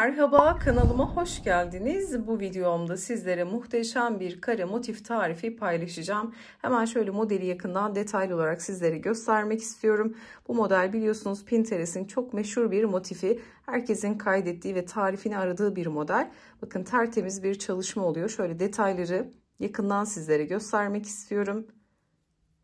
Merhaba kanalıma hoş geldiniz. Bu videomda sizlere muhteşem bir kare motif tarifi paylaşacağım. Hemen şöyle modeli yakından detaylı olarak sizlere göstermek istiyorum. Bu model biliyorsunuz Pinterest'in çok meşhur bir motifi. Herkesin kaydettiği ve tarifini aradığı bir model. Bakın tertemiz bir çalışma oluyor. Şöyle detayları yakından sizlere göstermek istiyorum.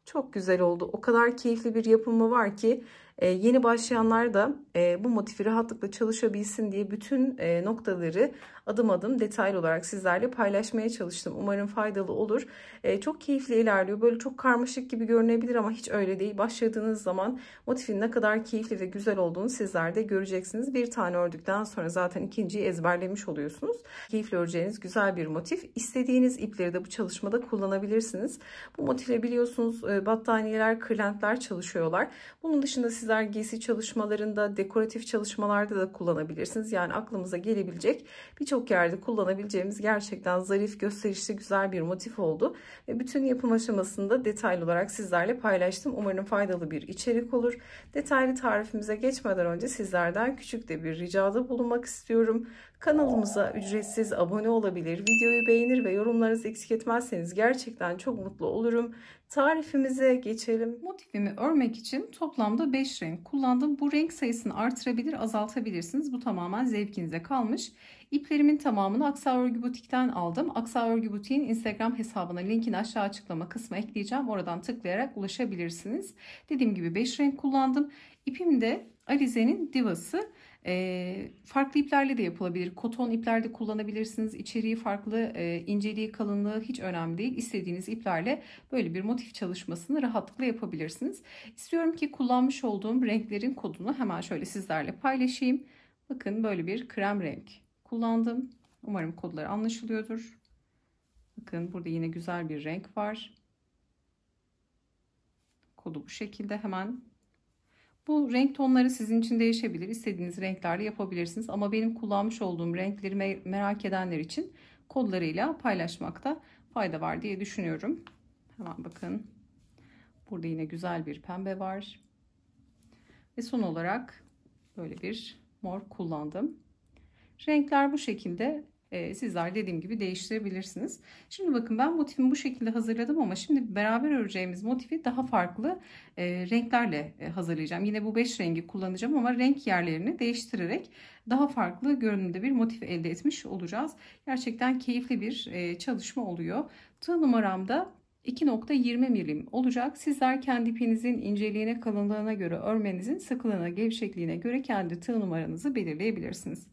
Çok güzel oldu. O kadar keyifli bir yapımı var ki e, yeni başlayanlar da e, bu motifi rahatlıkla çalışabilsin diye bütün e, noktaları adım adım detaylı olarak sizlerle paylaşmaya çalıştım. Umarım faydalı olur. E, çok keyifli ilerliyor. Böyle çok karmaşık gibi görünebilir ama hiç öyle değil. Başladığınız zaman motifin ne kadar keyifli ve güzel olduğunu sizler de göreceksiniz. Bir tane ördükten sonra zaten ikinciyi ezberlemiş oluyorsunuz. keyifli öreceğiniz güzel bir motif. İstediğiniz ipleri de bu çalışmada kullanabilirsiniz. Bu motifle biliyorsunuz e, battaniyeler, kırlentler çalışıyorlar. Bunun dışında sizler giysi çalışmalarında, dekoratif çalışmalarda da kullanabilirsiniz. Yani aklımıza gelebilecek birçok birçok yerde kullanabileceğimiz gerçekten zarif, gösterişli, güzel bir motif oldu. Ve bütün yapım aşamasında detaylı olarak sizlerle paylaştım. Umarım faydalı bir içerik olur. Detaylı tarifimize geçmeden önce sizlerden küçük de bir ricada bulunmak istiyorum. Kanalımıza ücretsiz abone olabilir, videoyu beğenir ve yorumlarınızı eksik etmezseniz gerçekten çok mutlu olurum. Tarifimize geçelim. Motifimi örmek için toplamda 5 renk kullandım. Bu renk sayısını artırabilir, azaltabilirsiniz. Bu tamamen zevkinize kalmış. İplerimin tamamını Aksa Örgü Butik'ten aldım. Aksa Örgü Butik'in Instagram hesabına linkini aşağı açıklama kısmına ekleyeceğim. Oradan tıklayarak ulaşabilirsiniz. Dediğim gibi 5 renk kullandım. İpim de Alize'nin divası. E, farklı iplerle de yapılabilir. Koton iplerde kullanabilirsiniz. İçeriği farklı, e, inceliği, kalınlığı hiç önemli değil. İstediğiniz iplerle böyle bir motif çalışmasını rahatlıkla yapabilirsiniz. İstiyorum ki kullanmış olduğum renklerin kodunu hemen şöyle sizlerle paylaşayım. Bakın böyle bir krem renk kullandım. Umarım kodları anlaşılıyordur. Bakın burada yine güzel bir renk var. Kodu bu şekilde hemen bu renk tonları sizin için değişebilir. İstediğiniz renklerle yapabilirsiniz. Ama benim kullanmış olduğum renkleri merak edenler için kodlarıyla paylaşmakta fayda var diye düşünüyorum. Hemen bakın. Burada yine güzel bir pembe var. Ve son olarak böyle bir mor kullandım. Renkler bu şekilde ee, sizler dediğim gibi değiştirebilirsiniz. Şimdi bakın ben motifimi bu şekilde hazırladım ama şimdi beraber öreceğimiz motifi daha farklı e, renklerle e, hazırlayacağım. Yine bu 5 rengi kullanacağım ama renk yerlerini değiştirerek daha farklı görünümde bir motif elde etmiş olacağız. Gerçekten keyifli bir e, çalışma oluyor. Tığ numaram da 2.20 milim olacak. Sizler kendi ipinizin inceliğine, kalınlığına göre, örmenizin sıklığına, gevşekliğine göre kendi tığ numaranızı belirleyebilirsiniz.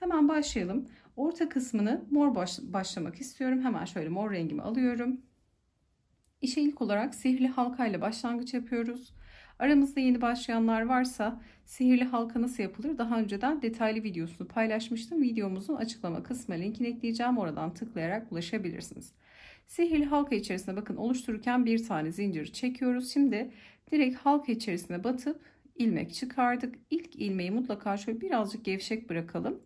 Hemen başlayalım. Orta kısmını mor baş, başlamak istiyorum. Hemen şöyle mor rengimi alıyorum. İşe ilk olarak sihirli halkayla başlangıç yapıyoruz. Aramızda yeni başlayanlar varsa sihirli halka nasıl yapılır daha önceden detaylı videosunu paylaşmıştım. Videomuzun açıklama kısmına linkini ekleyeceğim. Oradan tıklayarak ulaşabilirsiniz. Sihirli halka içerisine bakın oluştururken bir tane zinciri çekiyoruz. Şimdi direkt halka içerisine batıp ilmek çıkardık. İlk ilmeği mutlaka şöyle birazcık gevşek bırakalım.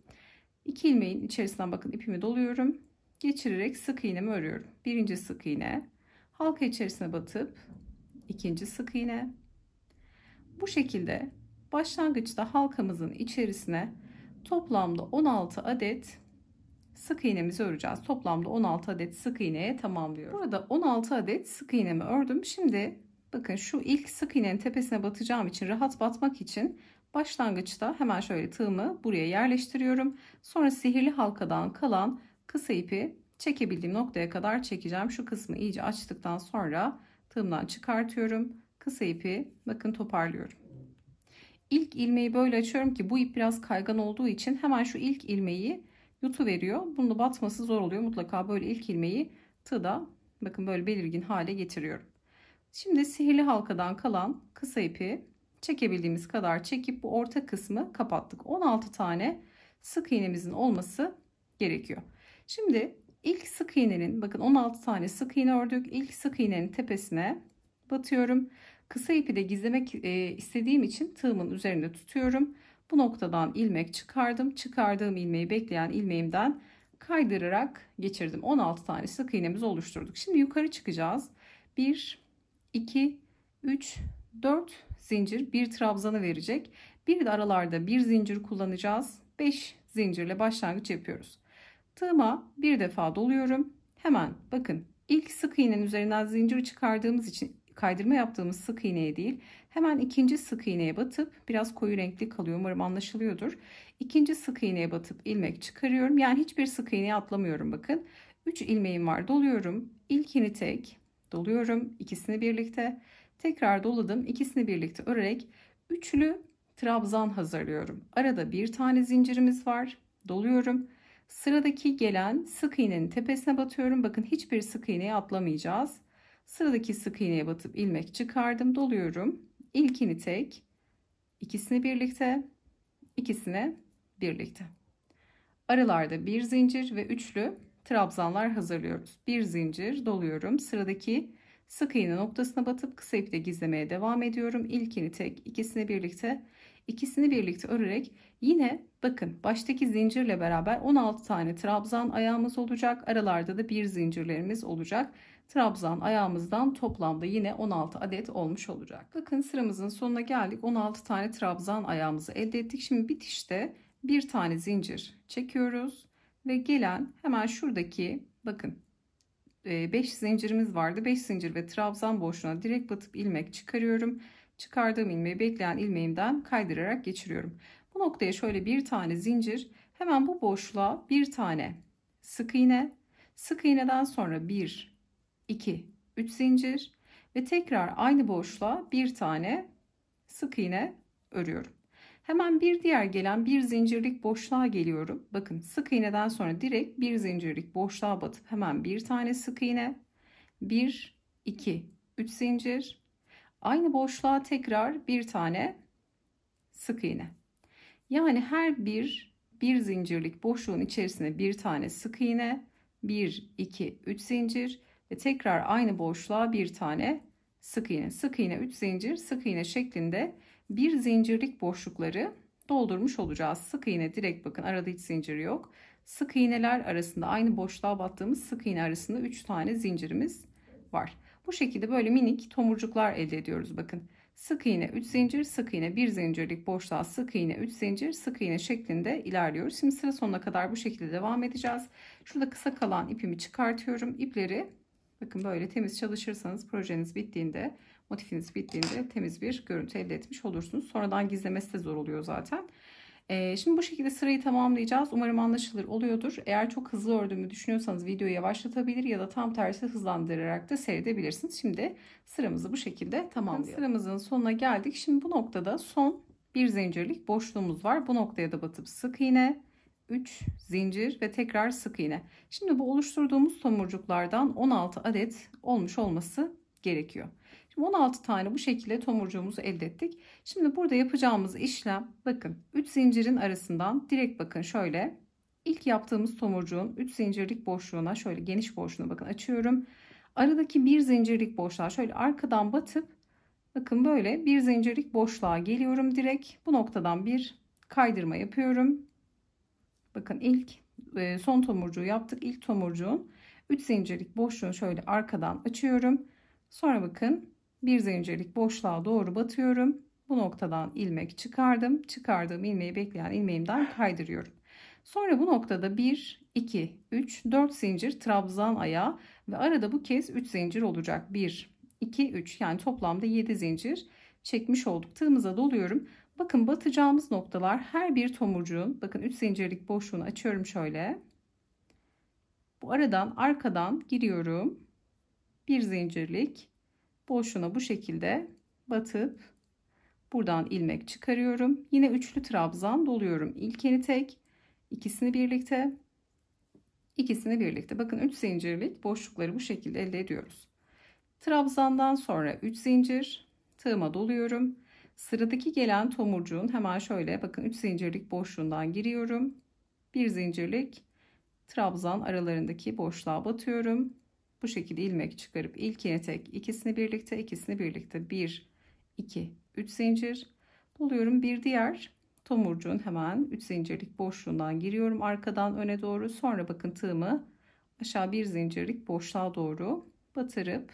İki ilmeğin içerisinden bakın ipimi doluyorum. Geçirerek sık iğnemi örüyorum. Birinci sık iğne. Halka içerisine batıp ikinci sık iğne. Bu şekilde başlangıçta halkamızın içerisine toplamda 16 adet sık iğnemizi öreceğiz. Toplamda 16 adet sık iğneye tamamlıyorum. Burada 16 adet sık iğnemi ördüm. Şimdi bakın şu ilk sık iğnenin tepesine batacağım için rahat batmak için Başlangıçta hemen şöyle tığımı buraya yerleştiriyorum. Sonra sihirli halkadan kalan kısa ipi çekebildiğim noktaya kadar çekeceğim. Şu kısmı iyice açtıktan sonra tığımdan çıkartıyorum. Kısa ipi bakın toparlıyorum. İlk ilmeği böyle açıyorum ki bu ip biraz kaygan olduğu için hemen şu ilk ilmeği yutu veriyor. Bunu batması zor oluyor. Mutlaka böyle ilk ilmeği tığda bakın böyle belirgin hale getiriyorum. Şimdi sihirli halkadan kalan kısa ipi çekebildiğimiz kadar çekip bu orta kısmı kapattık. 16 tane sık iğnemizin olması gerekiyor. Şimdi ilk sık iğnenin bakın 16 tane sık iğne ördük. İlk sık iğnenin tepesine batıyorum. Kısa ipi de gizlemek e, istediğim için tığımın üzerinde tutuyorum. Bu noktadan ilmek çıkardım. Çıkardığım ilmeği bekleyen ilmeğimden kaydırarak geçirdim. 16 tane sık iğnemizi oluşturduk. Şimdi yukarı çıkacağız. 1, 2, 3, 4, zincir bir trabzanı verecek. Bir de aralarda bir zincir kullanacağız. 5 zincirle başlangıç yapıyoruz. Tığıma bir defa doluyorum. Hemen bakın ilk sık iğnenin üzerinden zincir çıkardığımız için kaydırma yaptığımız sık iğneye değil hemen ikinci sık iğneye batıp biraz koyu renkli kalıyor umarım anlaşılıyordur. İkinci sık iğneye batıp ilmek çıkarıyorum. Yani hiçbir sık iğneye atlamıyorum bakın. 3 ilmeğim var doluyorum. İlkini tek doluyorum ikisini birlikte Tekrar doladım. İkisini birlikte örerek üçlü trabzan hazırlıyorum. Arada bir tane zincirimiz var. Doluyorum. Sıradaki gelen sık iğnenin tepesine batıyorum. Bakın hiçbir sık iğneye atlamayacağız. Sıradaki sık iğneye batıp ilmek çıkardım. Doluyorum. İlkini tek. ikisini birlikte. ikisine birlikte. Aralarda bir zincir ve üçlü trabzanlar hazırlıyoruz. Bir zincir doluyorum. Sıradaki Sık iğne noktasına batıp kısa iple gizlemeye devam ediyorum. İlkini tek, ikisini birlikte, ikisini birlikte örerek yine bakın baştaki zincirle beraber 16 tane trabzan ayağımız olacak. Aralarda da bir zincirlerimiz olacak. Trabzan ayağımızdan toplamda yine 16 adet olmuş olacak. Bakın sıramızın sonuna geldik. 16 tane trabzan ayağımızı elde ettik. Şimdi bitişte bir tane zincir çekiyoruz ve gelen hemen şuradaki bakın 5 ee, zincirimiz vardı. 5 zincir ve trabzan boşluğuna direkt batıp ilmek çıkarıyorum. Çıkardığım ilmeği bekleyen ilmeğimden kaydırarak geçiriyorum. Bu noktaya şöyle bir tane zincir, hemen bu boşluğa bir tane sık iğne, sık iğneden sonra 1 2 3 zincir ve tekrar aynı boşluğa bir tane sık iğne örüyorum. Hemen bir diğer gelen bir zincirlik boşluğa geliyorum. Bakın sık iğneden sonra direkt bir zincirlik boşluğa batıp hemen bir tane sık iğne. 1, 2, 3 zincir. Aynı boşluğa tekrar bir tane sık iğne. Yani her bir bir zincirlik boşluğun içerisine bir tane sık iğne, 1, 2, 3 zincir ve tekrar aynı boşluğa bir tane sık iğne. Sık iğne 3 zincir, sık iğne şeklinde bir zincirlik boşlukları doldurmuş olacağız. Sık iğne direkt bakın arada hiç zincir yok. Sık iğneler arasında aynı boşluğa battığımız sık iğne arasında 3 tane zincirimiz var. Bu şekilde böyle minik tomurcuklar elde ediyoruz bakın. Sık iğne 3 zincir, sık iğne 1 zincirlik boşluğa sık iğne 3 zincir, sık iğne şeklinde ilerliyoruz. Şimdi sıra sonuna kadar bu şekilde devam edeceğiz. Şurada kısa kalan ipimi çıkartıyorum. İpleri bakın böyle temiz çalışırsanız projeniz bittiğinde motifiniz bittiğinde temiz bir görüntü elde etmiş olursunuz. Sonradan gizlemesi de zor oluyor zaten. Ee, şimdi bu şekilde sırayı tamamlayacağız. Umarım anlaşılır oluyordur. Eğer çok hızlı ördüğümü düşünüyorsanız videoyu yavaşlatabilir ya da tam tersi hızlandırarak da seyredebilirsiniz. Şimdi sıramızı bu şekilde tamamlayalım. Sıramızın sonuna geldik. Şimdi bu noktada son bir zincirlik boşluğumuz var. Bu noktaya da batıp sık iğne, 3 zincir ve tekrar sık iğne. Şimdi bu oluşturduğumuz tomurcuklardan 16 adet olmuş olması gerekiyor. Şimdi 16 tane bu şekilde tomurcuğumuzu elde ettik. Şimdi burada yapacağımız işlem bakın 3 zincirin arasından direkt bakın şöyle ilk yaptığımız tomurcuğun 3 zincirlik boşluğuna şöyle geniş boşluğuna bakın açıyorum. Aradaki bir zincirlik boşluğa şöyle arkadan batıp bakın böyle bir zincirlik boşluğa geliyorum direkt. Bu noktadan bir kaydırma yapıyorum. Bakın ilk e, son tomurcuğu yaptık. İlk tomurcuğun 3 zincirlik boşluğunu şöyle arkadan açıyorum. Sonra bakın bir zincirlik boşluğa doğru batıyorum. Bu noktadan ilmek çıkardım. Çıkardığım ilmeği bekleyen ilmeğimden kaydırıyorum. Sonra bu noktada 1, 2, 3, 4 zincir trabzan ayağı ve arada bu kez 3 zincir olacak. 1, 2, 3 yani toplamda 7 zincir çekmiş olduk. Tığımıza doluyorum. Bakın batacağımız noktalar her bir tomurcuğun bakın 3 zincirlik boşluğunu açıyorum şöyle. Bu aradan arkadan giriyorum. 1 zincirlik boşluğuna bu şekilde batıp buradan ilmek çıkarıyorum. Yine üçlü trabzan doluyorum. İlkeni tek, ikisini birlikte, ikisini birlikte. Bakın 3 zincirlik boşlukları bu şekilde elde ediyoruz. Trabzandan sonra 3 zincir tığıma doluyorum. Sıradaki gelen tomurcuğun hemen şöyle bakın 3 zincirlik boşluğundan giriyorum. 1 zincirlik trabzan aralarındaki boşluğa batıyorum. Bu şekilde ilmek çıkarıp ilkine tek ikisini birlikte ikisini birlikte 1 2 3 zincir buluyorum. Bir diğer tomurcuğun hemen 3 zincirlik boşluğundan giriyorum arkadan öne doğru. Sonra bakın tığımı aşağı bir zincirlik boşluğa doğru batırıp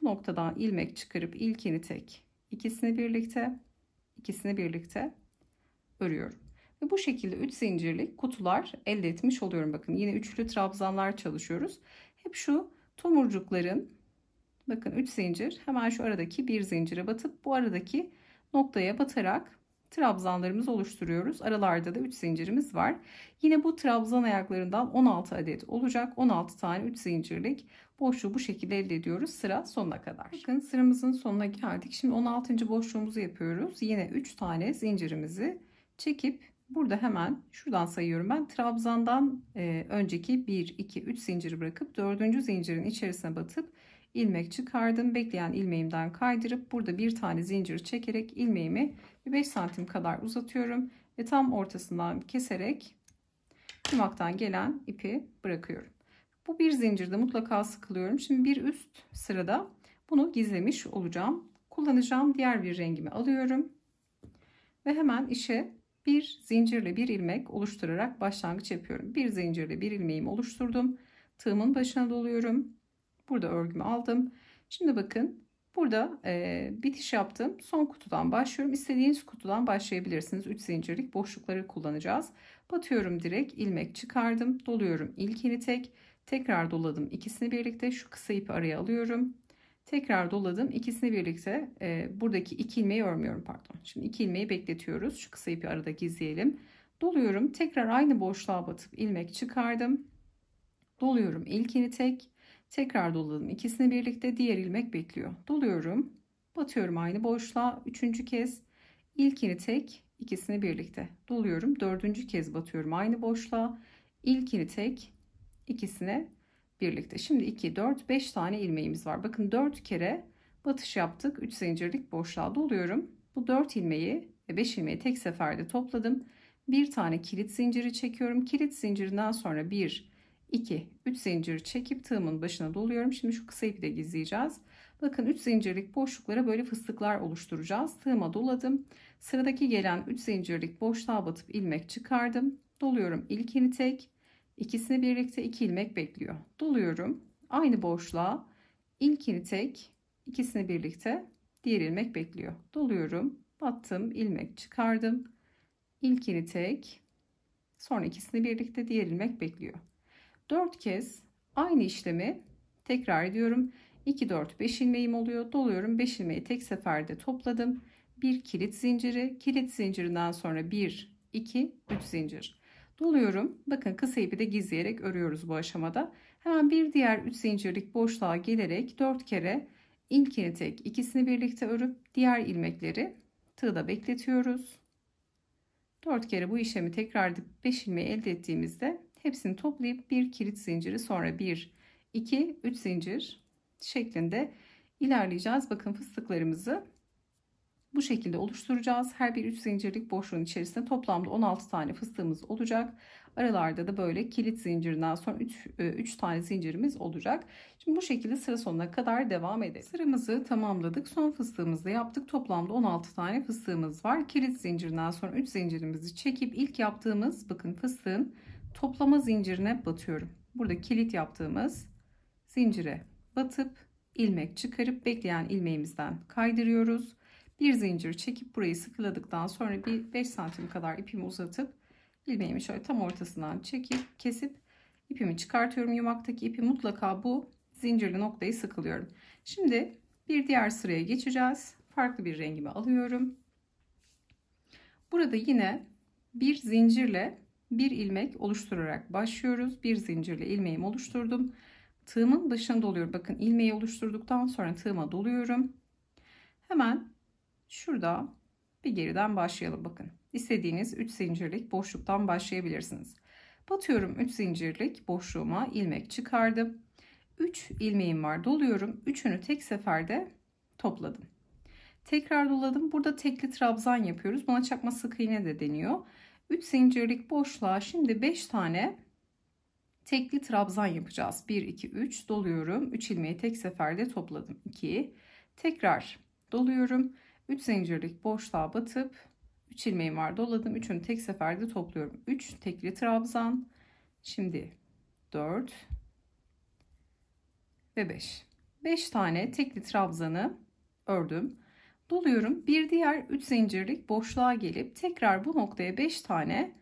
bu noktadan ilmek çıkarıp ilkini tek ikisini birlikte ikisini birlikte örüyorum. Ve bu şekilde 3 zincirlik kutular elde etmiş oluyorum. Bakın yine üçlü trabzanlar çalışıyoruz. Hep şu tomurcukların bakın 3 zincir hemen şu aradaki bir zincire batıp bu aradaki noktaya batarak trabzanlarımızı oluşturuyoruz. Aralarda da 3 zincirimiz var. Yine bu trabzan ayaklarından 16 adet olacak. 16 tane 3 zincirlik boşluğu bu şekilde elde ediyoruz sıra sonuna kadar. Bakın sıramızın sonuna geldik. Şimdi 16. boşluğumuzu yapıyoruz. Yine 3 tane zincirimizi çekip Burada hemen şuradan sayıyorum ben. Trabzan'dan e, önceki 1, 2, 3 zinciri bırakıp dördüncü zincirin içerisine batıp ilmek çıkardım. Bekleyen ilmeğimden kaydırıp burada bir tane zincir çekerek ilmeğimi 5 santim kadar uzatıyorum. Ve tam ortasından keserek yumaktan gelen ipi bırakıyorum. Bu bir zincirde mutlaka sıkılıyorum. Şimdi bir üst sırada bunu gizlemiş olacağım. Kullanacağım diğer bir rengimi alıyorum. Ve hemen işe bir zincirle bir ilmek oluşturarak başlangıç yapıyorum. Bir zincirle bir ilmeğimi oluşturdum. Tığımın başına doluyorum. Burada örgümü aldım. Şimdi bakın burada e, bitiş yaptım. Son kutudan başlıyorum. İstediğiniz kutudan başlayabilirsiniz. 3 zincirlik boşlukları kullanacağız. Batıyorum direkt ilmek çıkardım. Doluyorum ilkini tek. Tekrar doladım ikisini birlikte şu kısa ipi araya alıyorum. Tekrar doladım. İkisini birlikte e, buradaki iki ilmeği örmüyorum pardon. Şimdi iki ilmeği bekletiyoruz. Şu kısa ipi arada gizleyelim. Doluyorum. Tekrar aynı boşluğa batıp ilmek çıkardım. Doluyorum. İlkini tek. Tekrar doladım. İkisini birlikte diğer ilmek bekliyor. Doluyorum. Batıyorum aynı boşluğa. Üçüncü kez. İlkini tek. İkisini birlikte. Doluyorum. Dördüncü kez batıyorum aynı boşluğa. İlkini tek. ikisine birlikte. Şimdi 2, 4, 5 tane ilmeğimiz var. Bakın 4 kere batış yaptık. 3 zincirlik boşluğa doluyorum. Bu 4 ilmeği ve 5 ilmeği tek seferde topladım. Bir tane kilit zinciri çekiyorum. Kilit zincirinden sonra 1, 2, 3 zincir çekip tığımın başına doluyorum. Şimdi şu kısa ipi de gizleyeceğiz. Bakın 3 zincirlik boşluklara böyle fıstıklar oluşturacağız. Tığıma doladım. Sıradaki gelen 3 zincirlik boşluğa batıp ilmek çıkardım. Doluyorum ilkini tek. İkisini birlikte iki ilmek bekliyor. Doluyorum. Aynı boşluğa ilkini tek, ikisini birlikte diğer ilmek bekliyor. Doluyorum. Battım, ilmek çıkardım. İlkini tek, sonra ikisini birlikte diğer ilmek bekliyor. 4 kez aynı işlemi tekrar ediyorum. 2 4 5 ilmeğim oluyor. Doluyorum. 5 ilmeği tek seferde topladım. Bir kilit zinciri, kilit zincirinden sonra 1 2 3 zincir. Buluyorum. Bakın kısa ipi de gizleyerek örüyoruz bu aşamada. Hemen bir diğer 3 zincirlik boşluğa gelerek 4 kere ilkini tek ikisini birlikte örüp diğer ilmekleri tığda bekletiyoruz. 4 kere bu işlemi tekrar edip 5 ilmeği elde ettiğimizde hepsini toplayıp bir kilit zinciri sonra 1 2 3 zincir şeklinde ilerleyeceğiz. Bakın fıstıklarımızı bu şekilde oluşturacağız. Her bir üç zincirlik boşluğun içerisinde toplamda 16 tane fıstığımız olacak. Aralarda da böyle kilit zincirinden sonra 3, 3 e, tane zincirimiz olacak. Şimdi bu şekilde sıra sonuna kadar devam edelim. Sıramızı tamamladık. Son fıstığımızı yaptık. Toplamda 16 tane fıstığımız var. Kilit zincirinden sonra 3 zincirimizi çekip ilk yaptığımız bakın fıstığın toplama zincirine batıyorum. Burada kilit yaptığımız zincire batıp ilmek çıkarıp bekleyen ilmeğimizden kaydırıyoruz bir zincir çekip burayı sıkıladıktan sonra bir 5 santim kadar ipimi uzatıp ilmeğimi şöyle tam ortasından çekip kesip ipimi çıkartıyorum. Yumaktaki ipi mutlaka bu zincirli noktayı sıkılıyorum. Şimdi bir diğer sıraya geçeceğiz. Farklı bir rengimi alıyorum. Burada yine bir zincirle bir ilmek oluşturarak başlıyoruz. Bir zincirle ilmeğimi oluşturdum. Tığımın başına doluyor. Bakın ilmeği oluşturduktan sonra tığıma doluyorum. Hemen Şurada bir geriden başlayalım bakın. İstediğiniz 3 zincirlik boşluktan başlayabilirsiniz. Batıyorum 3 zincirlik boşluğuma ilmek çıkardım. 3 ilmeğim var doluyorum. Üçünü tek seferde topladım. Tekrar doladım. Burada tekli trabzan yapıyoruz. Buna çakma sık iğne de deniyor. 3 zincirlik boşluğa şimdi 5 tane tekli trabzan yapacağız. 1 2 3 doluyorum. 3 ilmeği tek seferde topladım. 2 tekrar doluyorum. 3 zincirlik boşluğa batıp 3 ilmeğim var doladım. Üçünü tek seferde topluyorum. 3 tekli trabzan. Şimdi 4 ve 5. 5 tane tekli trabzanı ördüm. Doluyorum. Bir diğer 3 zincirlik boşluğa gelip tekrar bu noktaya 5 tane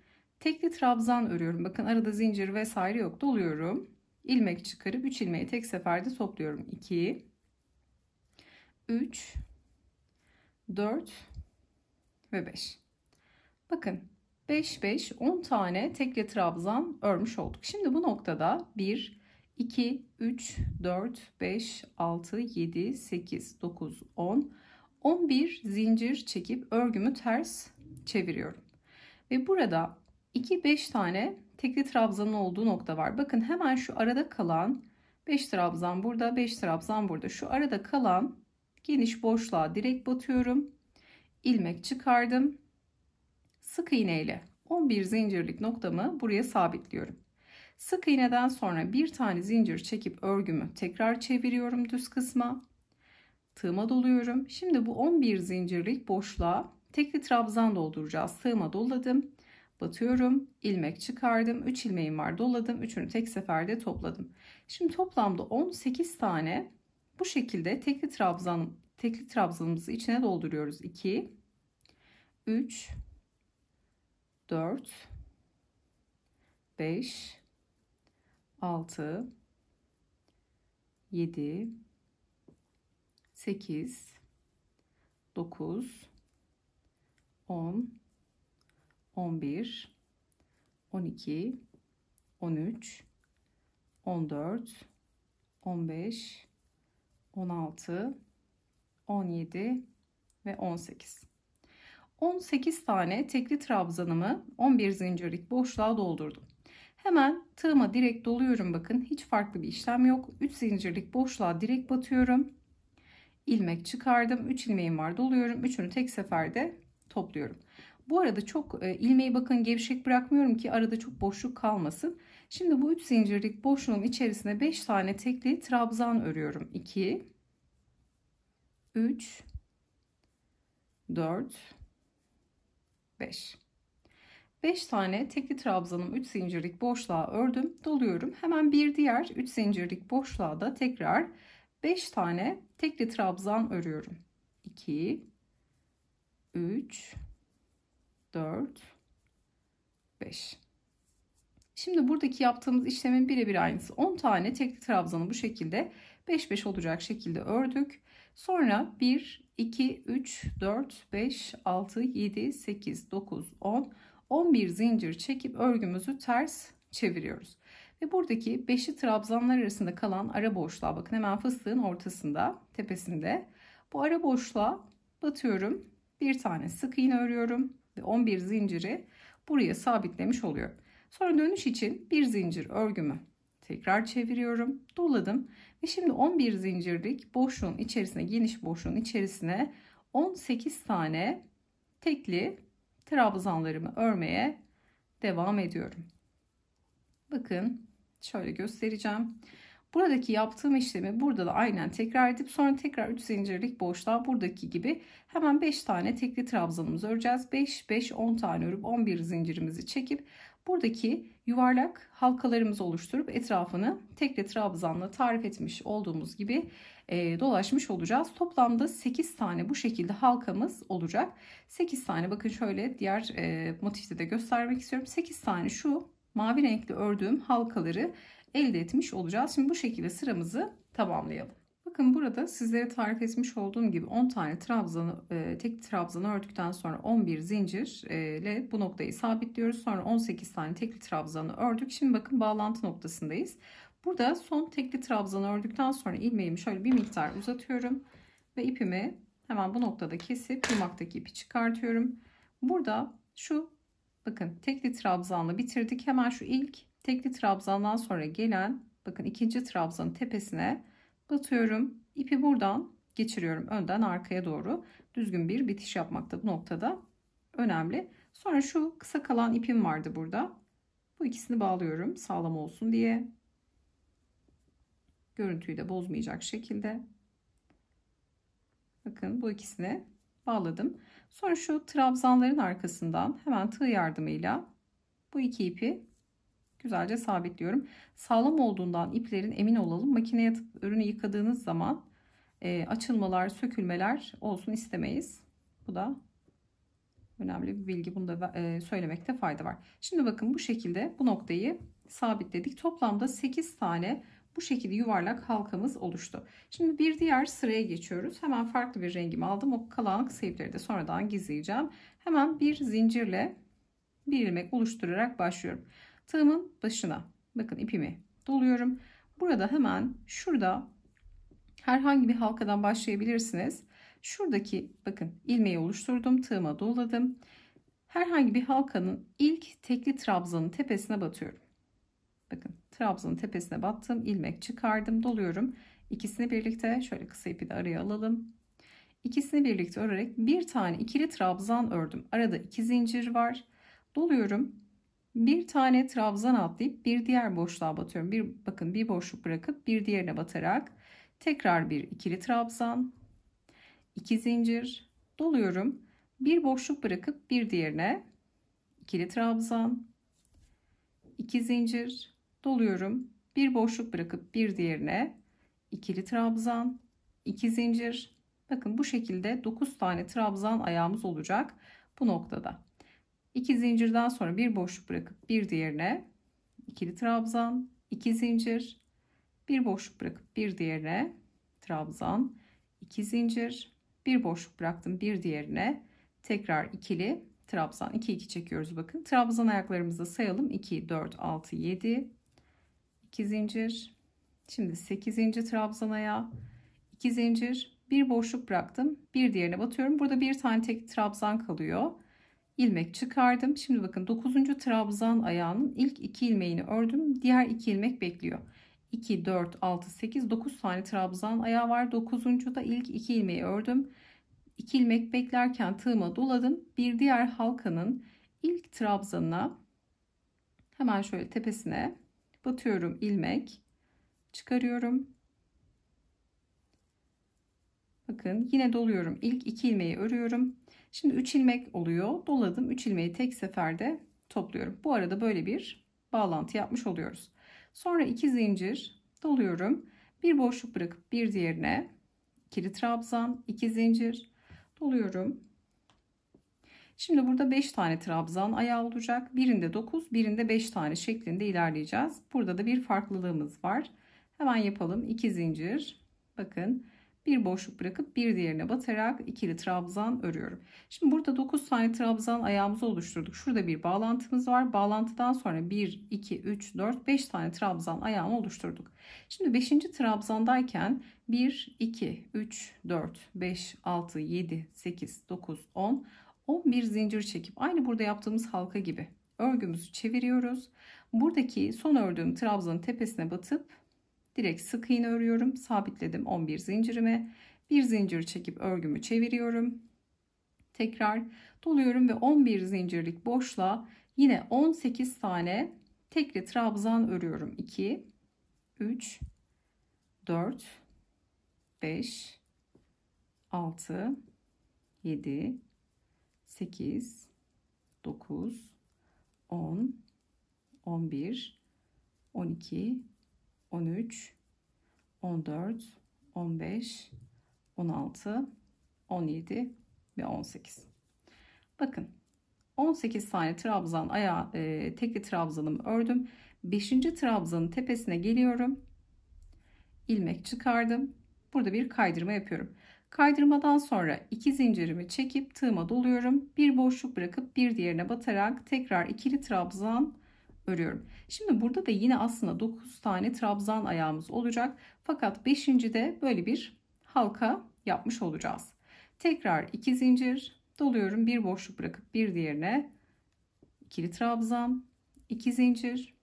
tekli trabzan örüyorum. Bakın arada zincir vesaire yok. Doluyorum. ilmek çıkarıp 3 ilmeği tek seferde topluyorum. 2 3 4 ve 5. Bakın 5 5 10 tane tekli trabzan örmüş olduk. Şimdi bu noktada 1 2 3 4 5 6 7 8 9 10 11 zincir çekip örgümü ters çeviriyorum. Ve burada 2 5 tane tekli trabzanın olduğu nokta var. Bakın hemen şu arada kalan 5 trabzan burada, 5 trabzan burada. Şu arada kalan Geniş boşluğa direkt batıyorum. ilmek çıkardım. Sık iğne ile 11 zincirlik noktamı buraya sabitliyorum. Sık iğneden sonra bir tane zincir çekip örgümü tekrar çeviriyorum düz kısma. Tığıma doluyorum. Şimdi bu 11 zincirlik boşluğa tekli trabzan dolduracağız. Tığıma doladım. Batıyorum. ilmek çıkardım. 3 ilmeğim var doladım. Üçünü tek seferde topladım. Şimdi toplamda 18 tane bu şekilde tekli trabzan tekli trabzanımızı içine dolduruyoruz. 2 3 4 5 6 7 8 9 10 11 12 13 14 15 16, 17 ve 18. 18 tane tekli trabzanımı 11 zincirlik boşluğa doldurdum. Hemen tığıma direkt doluyorum bakın. Hiç farklı bir işlem yok. 3 zincirlik boşluğa direkt batıyorum. İlmek çıkardım. 3 ilmeğim var doluyorum. Üçünü tek seferde topluyorum. Bu arada çok e, ilmeği bakın gevşek bırakmıyorum ki arada çok boşluk kalmasın. Şimdi bu 3 zincirlik boşluğun içerisine 5 tane tekli trabzan örüyorum. 2 3 4 5 5 tane tekli trabzanım 3 zincirlik boşluğa ördüm doluyorum hemen bir diğer 3 zincirlik boşluğa da tekrar 5 tane tekli trabzan örüyorum 2 3 4 5 Şimdi buradaki yaptığımız işlemin birebir aynısı 10 tane tekli trabzanı bu şekilde 5-5 olacak şekilde ördük Sonra 1, 2, 3, 4, 5, 6, 7, 8, 9, 10, 11 zincir çekip örgümüzü ters çeviriyoruz. Ve buradaki 5'i trabzanlar arasında kalan ara boşluğa bakın hemen fıstığın ortasında tepesinde. Bu ara boşluğa batıyorum. Bir tane sık iğne örüyorum ve 11 zinciri buraya sabitlemiş oluyorum. Sonra dönüş için bir zincir örgümü Tekrar çeviriyorum. Doladım ve şimdi 11 zincirlik boşluğun içerisine geniş boşluğun içerisine 18 tane tekli trabzanlarımı örmeye devam ediyorum. Bakın şöyle göstereceğim. Buradaki yaptığım işlemi burada da aynen tekrar edip sonra tekrar 3 zincirlik boşluğa buradaki gibi hemen 5 tane tekli trabzanımızı öreceğiz. 5 5 10 tane örüp 11 zincirimizi çekip Buradaki yuvarlak halkalarımızı oluşturup etrafını tek tekli trabzanla tarif etmiş olduğumuz gibi e, dolaşmış olacağız. Toplamda 8 tane bu şekilde halkamız olacak. 8 tane bakın şöyle diğer e, motifte de göstermek istiyorum. 8 tane şu mavi renkli ördüğüm halkaları elde etmiş olacağız. Şimdi bu şekilde sıramızı tamamlayalım. Bakın burada sizlere tarif etmiş olduğum gibi 10 tane trabzanı, e, tek trabzanı ördükten sonra 11 zincirle e, bu noktayı sabitliyoruz. Sonra 18 tane tekli trabzanı ördük. Şimdi bakın bağlantı noktasındayız. Burada son tekli trabzanı ördükten sonra ilmeğimi şöyle bir miktar uzatıyorum ve ipimi hemen bu noktada kesip yumaktaki ipi çıkartıyorum. Burada şu bakın tekli trabzanla bitirdik. Hemen şu ilk tekli trabzandan sonra gelen bakın ikinci trabzanın tepesine batıyorum. ipi buradan geçiriyorum önden arkaya doğru. Düzgün bir bitiş yapmakta bu noktada önemli. Sonra şu kısa kalan ipim vardı burada. Bu ikisini bağlıyorum sağlam olsun diye. Görüntüyü de bozmayacak şekilde. Bakın bu ikisini bağladım. Sonra şu trabzanların arkasından hemen tığ yardımıyla bu iki ipi Güzelce sabitliyorum. Sağlam olduğundan iplerin emin olalım. Makine yatıp ürünü yıkadığınız zaman e, açılmalar, sökülmeler olsun istemeyiz. Bu da önemli bir bilgi. Bunu da e, söylemekte fayda var. Şimdi bakın bu şekilde bu noktayı sabitledik. Toplamda 8 tane bu şekilde yuvarlak halkamız oluştu. Şimdi bir diğer sıraya geçiyoruz. Hemen farklı bir rengimi aldım. O kalan kısa ipleri de sonradan gizleyeceğim. Hemen bir zincirle bir ilmek oluşturarak başlıyorum tığımın başına bakın ipimi doluyorum. Burada hemen şurada herhangi bir halkadan başlayabilirsiniz. Şuradaki bakın ilmeği oluşturdum, tığıma doladım. Herhangi bir halkanın ilk tekli trabzanın tepesine batıyorum. Bakın trabzanın tepesine battım, ilmek çıkardım, doluyorum. İkisini birlikte şöyle kısa ipi de araya alalım. İkisini birlikte örerek bir tane ikili trabzan ördüm. Arada iki zincir var. Doluyorum. Bir tane trabzan atlayıp bir diğer boşluğa batıyorum. Bir bakın bir boşluk bırakıp bir diğerine batarak tekrar bir ikili trabzan, iki zincir doluyorum. Bir boşluk bırakıp bir diğerine ikili trabzan, iki zincir doluyorum. Bir boşluk bırakıp bir diğerine ikili trabzan, iki zincir. Bakın bu şekilde 9 tane trabzan ayağımız olacak bu noktada. 2 zincirden sonra bir boşluk bırakıp bir diğerine ikili trabzan, 2 zincir, bir boşluk bırakıp bir diğerine trabzan, 2 zincir, bir boşluk bıraktım bir diğerine tekrar ikili trabzan 2 2 çekiyoruz bakın. Trabzan ayaklarımızı sayalım 2 4 6 7 2 zincir. Şimdi 8. trabzan ayağı 2 zincir, bir boşluk bıraktım. Bir diğerine batıyorum. Burada bir tane tek trabzan kalıyor ilmek çıkardım. Şimdi bakın 9. trabzan ayağının ilk 2 ilmeğini ördüm. Diğer 2 ilmek bekliyor. 2, 4, 6, 8, 9 tane trabzan ayağı var. 9. da ilk 2 ilmeği ördüm. 2 ilmek beklerken tığıma doladım. Bir diğer halkanın ilk trabzanına hemen şöyle tepesine batıyorum ilmek. Çıkarıyorum. Bakın yine doluyorum. İlk 2 ilmeği örüyorum. Şimdi 3 ilmek oluyor. Doladım. 3 ilmeği tek seferde topluyorum. Bu arada böyle bir bağlantı yapmış oluyoruz. Sonra 2 zincir doluyorum. Bir boşluk bırakıp bir diğerine kiri trabzan, 2 zincir doluyorum. Şimdi burada 5 tane trabzan ayağı olacak. Birinde 9, birinde 5 tane şeklinde ilerleyeceğiz. Burada da bir farklılığımız var. Hemen yapalım. 2 zincir. Bakın bir boşluk bırakıp bir diğerine batarak ikili trabzan örüyorum. Şimdi burada 9 tane trabzan ayağımızı oluşturduk. Şurada bir bağlantımız var. Bağlantıdan sonra 1, 2, 3, 4, 5 tane trabzan ayağını oluşturduk. Şimdi 5. trabzandayken 1, 2, 3, 4, 5, 6, 7, 8, 9, 10, 11 zincir çekip aynı burada yaptığımız halka gibi örgümüzü çeviriyoruz. Buradaki son ördüğüm trabzanın tepesine batıp direkt sık iğne örüyorum. Sabitledim 11 zincirime. Bir zincir çekip örgümü çeviriyorum. Tekrar doluyorum ve 11 zincirlik boşla yine 18 tane tekli trabzan örüyorum. 2 3 4 5 6 7 8 9 10 11 12 13, 14, 15, 16, 17 ve 18. Bakın 18 tane trabzan ayağı e, tekli trabzanımı ördüm. 5. trabzanın tepesine geliyorum. ilmek çıkardım. Burada bir kaydırma yapıyorum. Kaydırmadan sonra iki zincirimi çekip tığıma doluyorum. Bir boşluk bırakıp bir diğerine batarak tekrar ikili trabzan örüyorum. Şimdi burada da yine aslında 9 tane trabzan ayağımız olacak. Fakat 5. de böyle bir halka yapmış olacağız. Tekrar 2 zincir doluyorum. Bir boşluk bırakıp bir diğerine ikili trabzan, 2 zincir,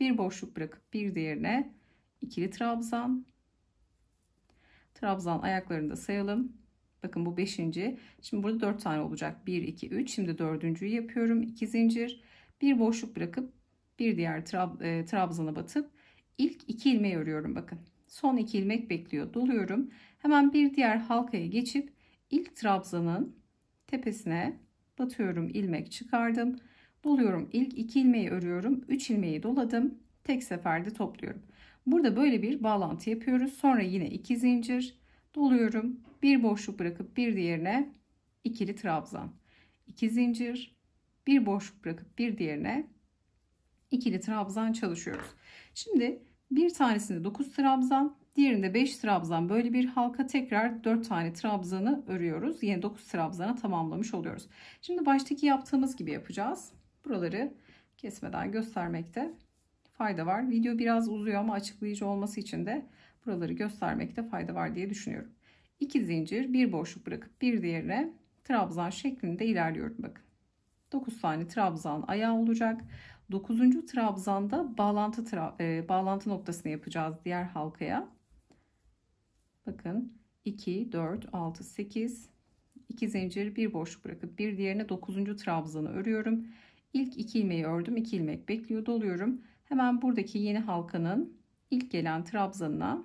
bir boşluk bırakıp bir diğerine ikili trabzan. Trabzan ayaklarını da sayalım. Bakın bu 5. Şimdi burada 4 tane olacak. 1 2 3. Şimdi 4.'yu yapıyorum. 2 zincir, bir boşluk bırakıp bir diğer trab e, trabzana batıp ilk iki ilmeği örüyorum bakın. Son iki ilmek bekliyor. Doluyorum. Hemen bir diğer halkaya geçip ilk trabzanın tepesine batıyorum. ilmek çıkardım. Doluyorum. İlk iki ilmeği örüyorum. üç ilmeği doladım. Tek seferde topluyorum. Burada böyle bir bağlantı yapıyoruz. Sonra yine iki zincir doluyorum. Bir boşluk bırakıp bir diğerine ikili trabzan. iki zincir, bir boşluk bırakıp bir diğerine ikili trabzan çalışıyoruz. Şimdi bir tanesinde 9 trabzan, diğerinde 5 trabzan böyle bir halka tekrar 4 tane trabzanı örüyoruz. Yine 9 trabzana tamamlamış oluyoruz. Şimdi baştaki yaptığımız gibi yapacağız. Buraları kesmeden göstermekte fayda var. Video biraz uzuyor ama açıklayıcı olması için de buraları göstermekte fayda var diye düşünüyorum. 2 zincir, bir boşluk bırakıp bir diğerine trabzan şeklinde ilerliyorum bakın. 9 tane trabzan ayağı olacak. 9. trabzanda bağlantı tra e, bağlantı noktasını yapacağız diğer halkaya. Bakın 2 4 6 8 2 zincir bir boşluk bırakıp bir diğerine 9. trabzanı örüyorum. İlk 2 ilmeği ördüm. 2 ilmek bekliyor doluyorum. Hemen buradaki yeni halkanın ilk gelen trabzanına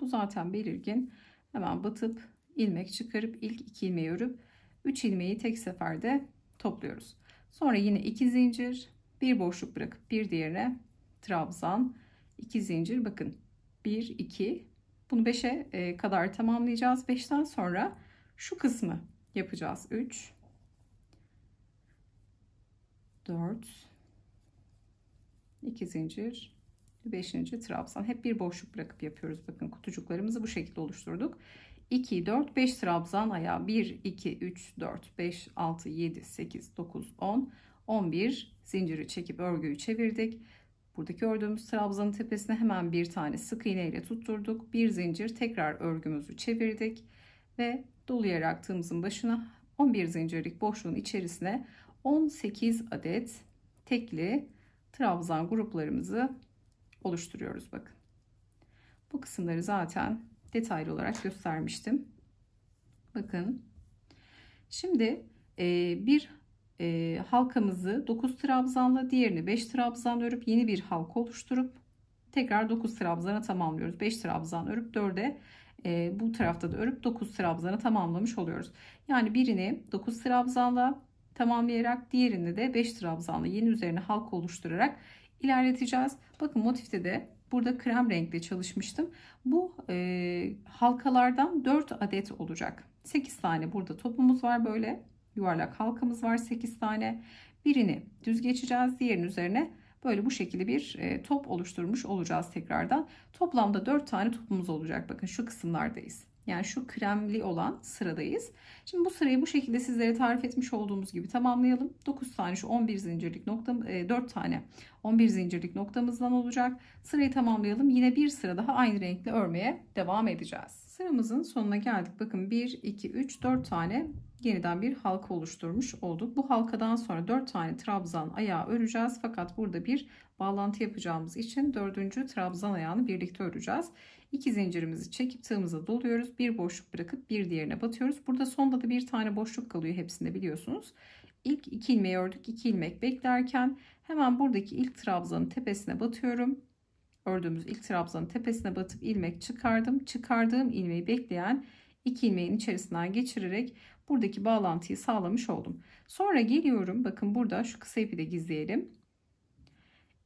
bu zaten belirgin. Hemen batıp ilmek çıkarıp ilk 2 ilmeği örüp 3 ilmeği tek seferde topluyoruz. Sonra yine iki zincir, bir boşluk bırakıp bir diğerine trabzan, iki zincir bakın 1 2 bunu 5'e e, kadar tamamlayacağız. 5'ten sonra şu kısmı yapacağız. 3 4 2 zincir 5. trabzan. Hep bir boşluk bırakıp yapıyoruz. Bakın kutucuklarımızı bu şekilde oluşturduk. 2, 4, 5 trabzan ayağı. 1, 2, 3, 4, 5, 6, 7, 8, 9, 10, 11 zinciri çekip örgüyü çevirdik. Buradaki ördüğümüz trabzanın tepesine hemen bir tane sık iğne ile tutturduk. Bir zincir tekrar örgümüzü çevirdik ve dolayarak tığımızın başına 11 zincirlik boşluğun içerisine 18 adet tekli trabzan gruplarımızı oluşturuyoruz bakın. Bu kısımları zaten detaylı olarak göstermiştim. Bakın. Şimdi e, bir e, halkamızı 9 trabzanla diğerini 5 trabzan örüp yeni bir halka oluşturup tekrar 9 trabzana tamamlıyoruz. 5 trabzan örüp 4'e e, bu tarafta da örüp 9 trabzana tamamlamış oluyoruz. Yani birini 9 trabzanla tamamlayarak diğerini de 5 trabzanla yeni üzerine halka oluşturarak ilerleteceğiz. Bakın motifte de Burada krem renkle çalışmıştım. Bu e, halkalardan 4 adet olacak. 8 tane burada topumuz var böyle. Yuvarlak halkamız var 8 tane. Birini düz geçeceğiz. Diğerinin üzerine böyle bu şekilde bir e, top oluşturmuş olacağız tekrardan. Toplamda 4 tane topumuz olacak. Bakın şu kısımlardayız. Yani şu kremli olan sıradayız. Şimdi bu sırayı bu şekilde sizlere tarif etmiş olduğumuz gibi tamamlayalım. 9 tane şu 11 zincirlik nokta 4 e, tane 11 zincirlik noktamızdan olacak. Sırayı tamamlayalım. Yine bir sıra daha aynı renkli örmeye devam edeceğiz. Sıramızın sonuna geldik. Bakın 1 2 3 4 tane Yeniden bir halka oluşturmuş olduk. Bu halkadan sonra 4 tane trabzan ayağı öreceğiz. Fakat burada bir bağlantı yapacağımız için 4. trabzan ayağını birlikte öreceğiz. 2 zincirimizi çekip tığımıza doluyoruz. Bir boşluk bırakıp bir diğerine batıyoruz. Burada sonda da bir tane boşluk kalıyor hepsinde biliyorsunuz. İlk 2 ilmeği ördük. 2 ilmek beklerken hemen buradaki ilk trabzanın tepesine batıyorum. Ördüğümüz ilk trabzanın tepesine batıp ilmek çıkardım. Çıkardığım ilmeği bekleyen 2 ilmeğin içerisinden geçirerek buradaki bağlantıyı sağlamış oldum. Sonra geliyorum bakın burada şu kısa ipi de gizleyelim.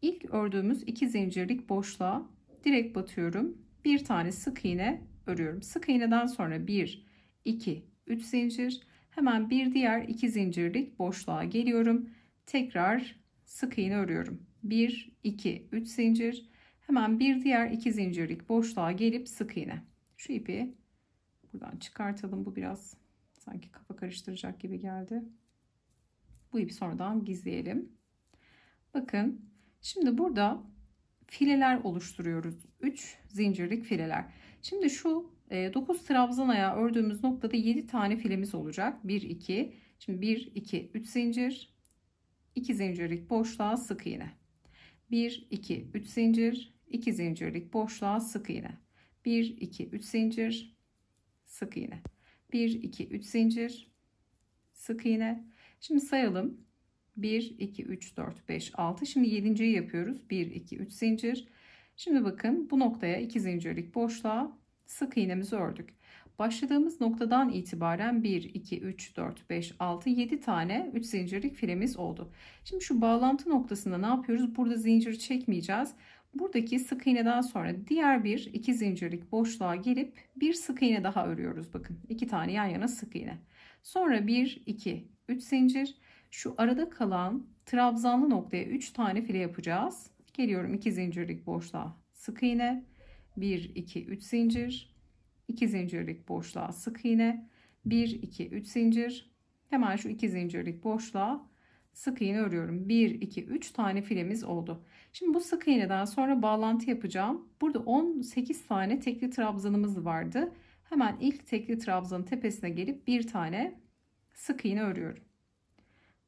İlk ördüğümüz iki zincirlik boşluğa direkt batıyorum. Bir tane sık iğne örüyorum. Sık iğneden sonra 1, 2, 3 zincir. Hemen bir diğer iki zincirlik boşluğa geliyorum. Tekrar sık iğne örüyorum. 1, 2, 3 zincir. Hemen bir diğer iki zincirlik boşluğa gelip sık iğne. Şu ipi buradan çıkartalım. Bu biraz Sanki kafa karıştıracak gibi geldi. Bu ipi sonradan gizleyelim. Bakın şimdi burada fileler oluşturuyoruz. 3 zincirlik fileler. Şimdi şu 9 e, trabzan ayağı ördüğümüz noktada 7 tane filemiz olacak. 1 2 Şimdi 1 2 3 zincir 2 zincirlik boşluğa sık iğne. 1 2 3 zincir 2 zincirlik boşluğa sık iğne. 1 2 3 zincir sık iğne. 1, 2, 3 zincir. Sık iğne. Şimdi sayalım. 1, 2, 3, 4, 5, 6. Şimdi 7.yi yapıyoruz. 1, 2, 3 zincir. Şimdi bakın bu noktaya 2 zincirlik boşluğa sık iğnemizi ördük. Başladığımız noktadan itibaren 1, 2, 3, 4, 5, 6, 7 tane 3 zincirlik filemiz oldu. Şimdi şu bağlantı noktasında ne yapıyoruz? Burada zincir çekmeyeceğiz. Buradaki sık iğneden sonra diğer bir iki zincirlik boşluğa gelip bir sık iğne daha örüyoruz. Bakın iki tane yan yana sık iğne. Sonra bir iki üç zincir. Şu arada kalan trabzanlı noktaya üç tane file yapacağız. Geliyorum iki zincirlik boşluğa sık iğne. bir iki üç zincir. 2 zincirlik boşluğa sık iğne. 1 2 3 zincir. Hemen şu iki zincirlik boşluğa sık iğne örüyorum. 1 2 3 tane filemiz oldu. Şimdi bu sık iğneden sonra bağlantı yapacağım. Burada 18 tane tekli trabzanımız vardı. Hemen ilk tekli trabzanın tepesine gelip bir tane sık iğne örüyorum.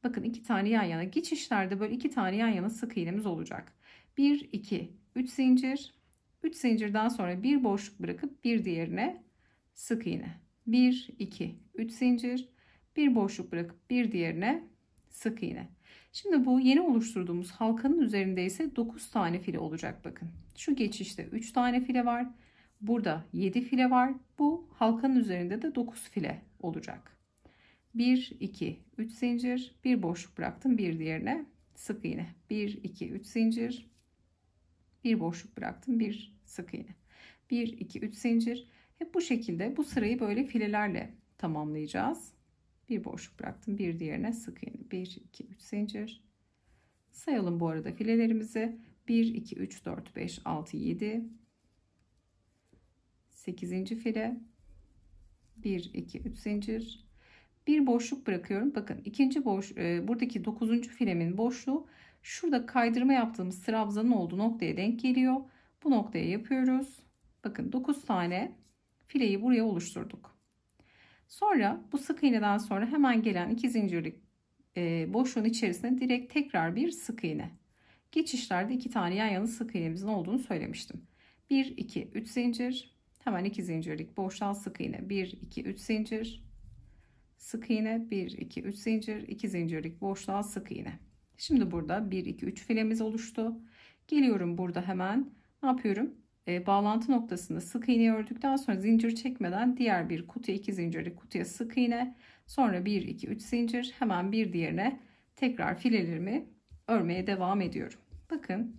Bakın iki tane yan yana geçişlerde böyle iki tane yan yana sık iğnemiz olacak. 1 2 3 zincir. 3 zincirden sonra bir boşluk bırakıp bir diğerine sık iğne. 1 2 3 zincir. Bir boşluk bırakıp bir diğerine sık iğne. Şimdi bu yeni oluşturduğumuz halkanın üzerinde ise 9 tane file olacak bakın. Şu geçişte 3 tane file var. Burada 7 file var. Bu halkanın üzerinde de 9 file olacak. 1, 2, 3 zincir. Bir boşluk bıraktım. Bir diğerine sık iğne. 1, 2, 3 zincir. Bir boşluk bıraktım. Bir sık iğne. 1, 2, 3 zincir. Hep bu şekilde bu sırayı böyle filelerle tamamlayacağız bir boşluk bıraktım. Bir diğerine sık iğne. 1, 2, 3 zincir. Sayalım bu arada filelerimizi. 1, 2, 3, 4, 5, 6, 7. 8. file. 1, 2, 3 zincir. Bir boşluk bırakıyorum. Bakın ikinci boş, e, buradaki dokuzuncu filemin boşluğu şurada kaydırma yaptığımız trabzanın olduğu noktaya denk geliyor. Bu noktaya yapıyoruz. Bakın 9 tane fileyi buraya oluşturduk. Sonra bu sık iğneden sonra hemen gelen iki zincirlik e, boşluğun içerisine direkt tekrar bir sık iğne. Geçişlerde iki tane yan yana sık iğnemizin olduğunu söylemiştim. 1, 2, 3 zincir. Hemen iki zincirlik boşluğa sık iğne. 1, 2, 3 zincir. Sık iğne. 1, 2, 3 zincir. iki zincirlik boşluğa sık iğne. Şimdi burada 1, 2, 3 filemiz oluştu. Geliyorum burada hemen. Ne yapıyorum? e, bağlantı noktasını sık iğne ördükten sonra zincir çekmeden diğer bir kutuya iki zincirli kutuya sık iğne sonra 1 2 3 zincir hemen bir diğerine tekrar filelerimi örmeye devam ediyorum. Bakın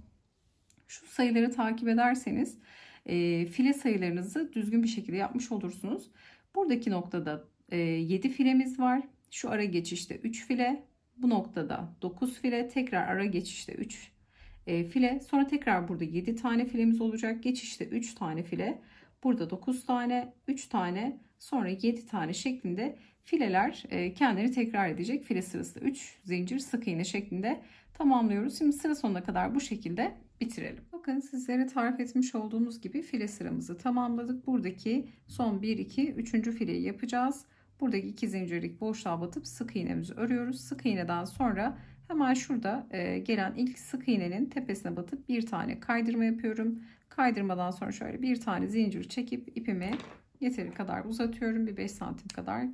şu sayıları takip ederseniz e, file sayılarınızı düzgün bir şekilde yapmış olursunuz. Buradaki noktada e, 7 filemiz var. Şu ara geçişte 3 file, bu noktada 9 file, tekrar ara geçişte 3 e, file. Sonra tekrar burada 7 tane filemiz olacak. Geçişte 3 tane file. Burada 9 tane, 3 tane, sonra 7 tane şeklinde fileler e, kendini tekrar edecek. File sırası 3 zincir sık iğne şeklinde tamamlıyoruz. Şimdi sıra sonuna kadar bu şekilde bitirelim. Bakın sizlere tarif etmiş olduğumuz gibi file sıramızı tamamladık. Buradaki son 1 2 3. fileyi yapacağız. Buradaki 2 zincirlik boşluğa batıp sık iğnemizi örüyoruz. Sık iğneden sonra Hemen şurada e, gelen ilk sık iğnenin tepesine batıp bir tane kaydırma yapıyorum. Kaydırmadan sonra şöyle bir tane zincir çekip ipimi yeteri kadar uzatıyorum. Bir 5 santim kadar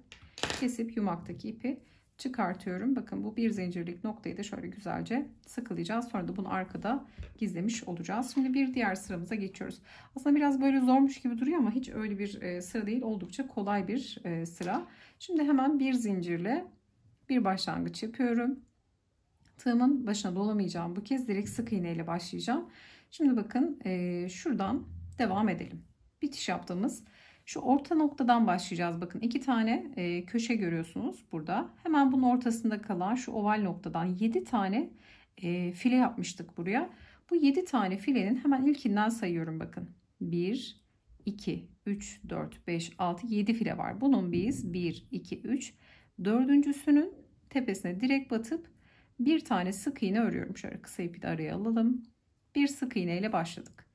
kesip yumaktaki ipi çıkartıyorum. Bakın bu bir zincirlik noktayı da şöyle güzelce sıkılayacağız. Sonra da bunu arkada gizlemiş olacağız. Şimdi bir diğer sıramıza geçiyoruz. Aslında biraz böyle zormuş gibi duruyor ama hiç öyle bir e, sıra değil. Oldukça kolay bir e, sıra. Şimdi hemen bir zincirle bir başlangıç yapıyorum. Tığımın başına dolamayacağım bu kez direkt sık iğne ile başlayacağım. Şimdi bakın e, şuradan devam edelim. Bitiş yaptığımız şu orta noktadan başlayacağız. Bakın iki tane e, köşe görüyorsunuz burada. Hemen bunun ortasında kalan şu oval noktadan 7 tane e, file yapmıştık buraya. Bu 7 tane filenin hemen ilkinden sayıyorum bakın. 1, 2, 3, 4, 5, 6, 7 file var. Bunun biz 1, 2, 3, dördüncüsünün tepesine direkt batıp bir tane sık iğne örüyorum. Şöyle kısa ipi de araya alalım. Bir sık iğne ile başladık.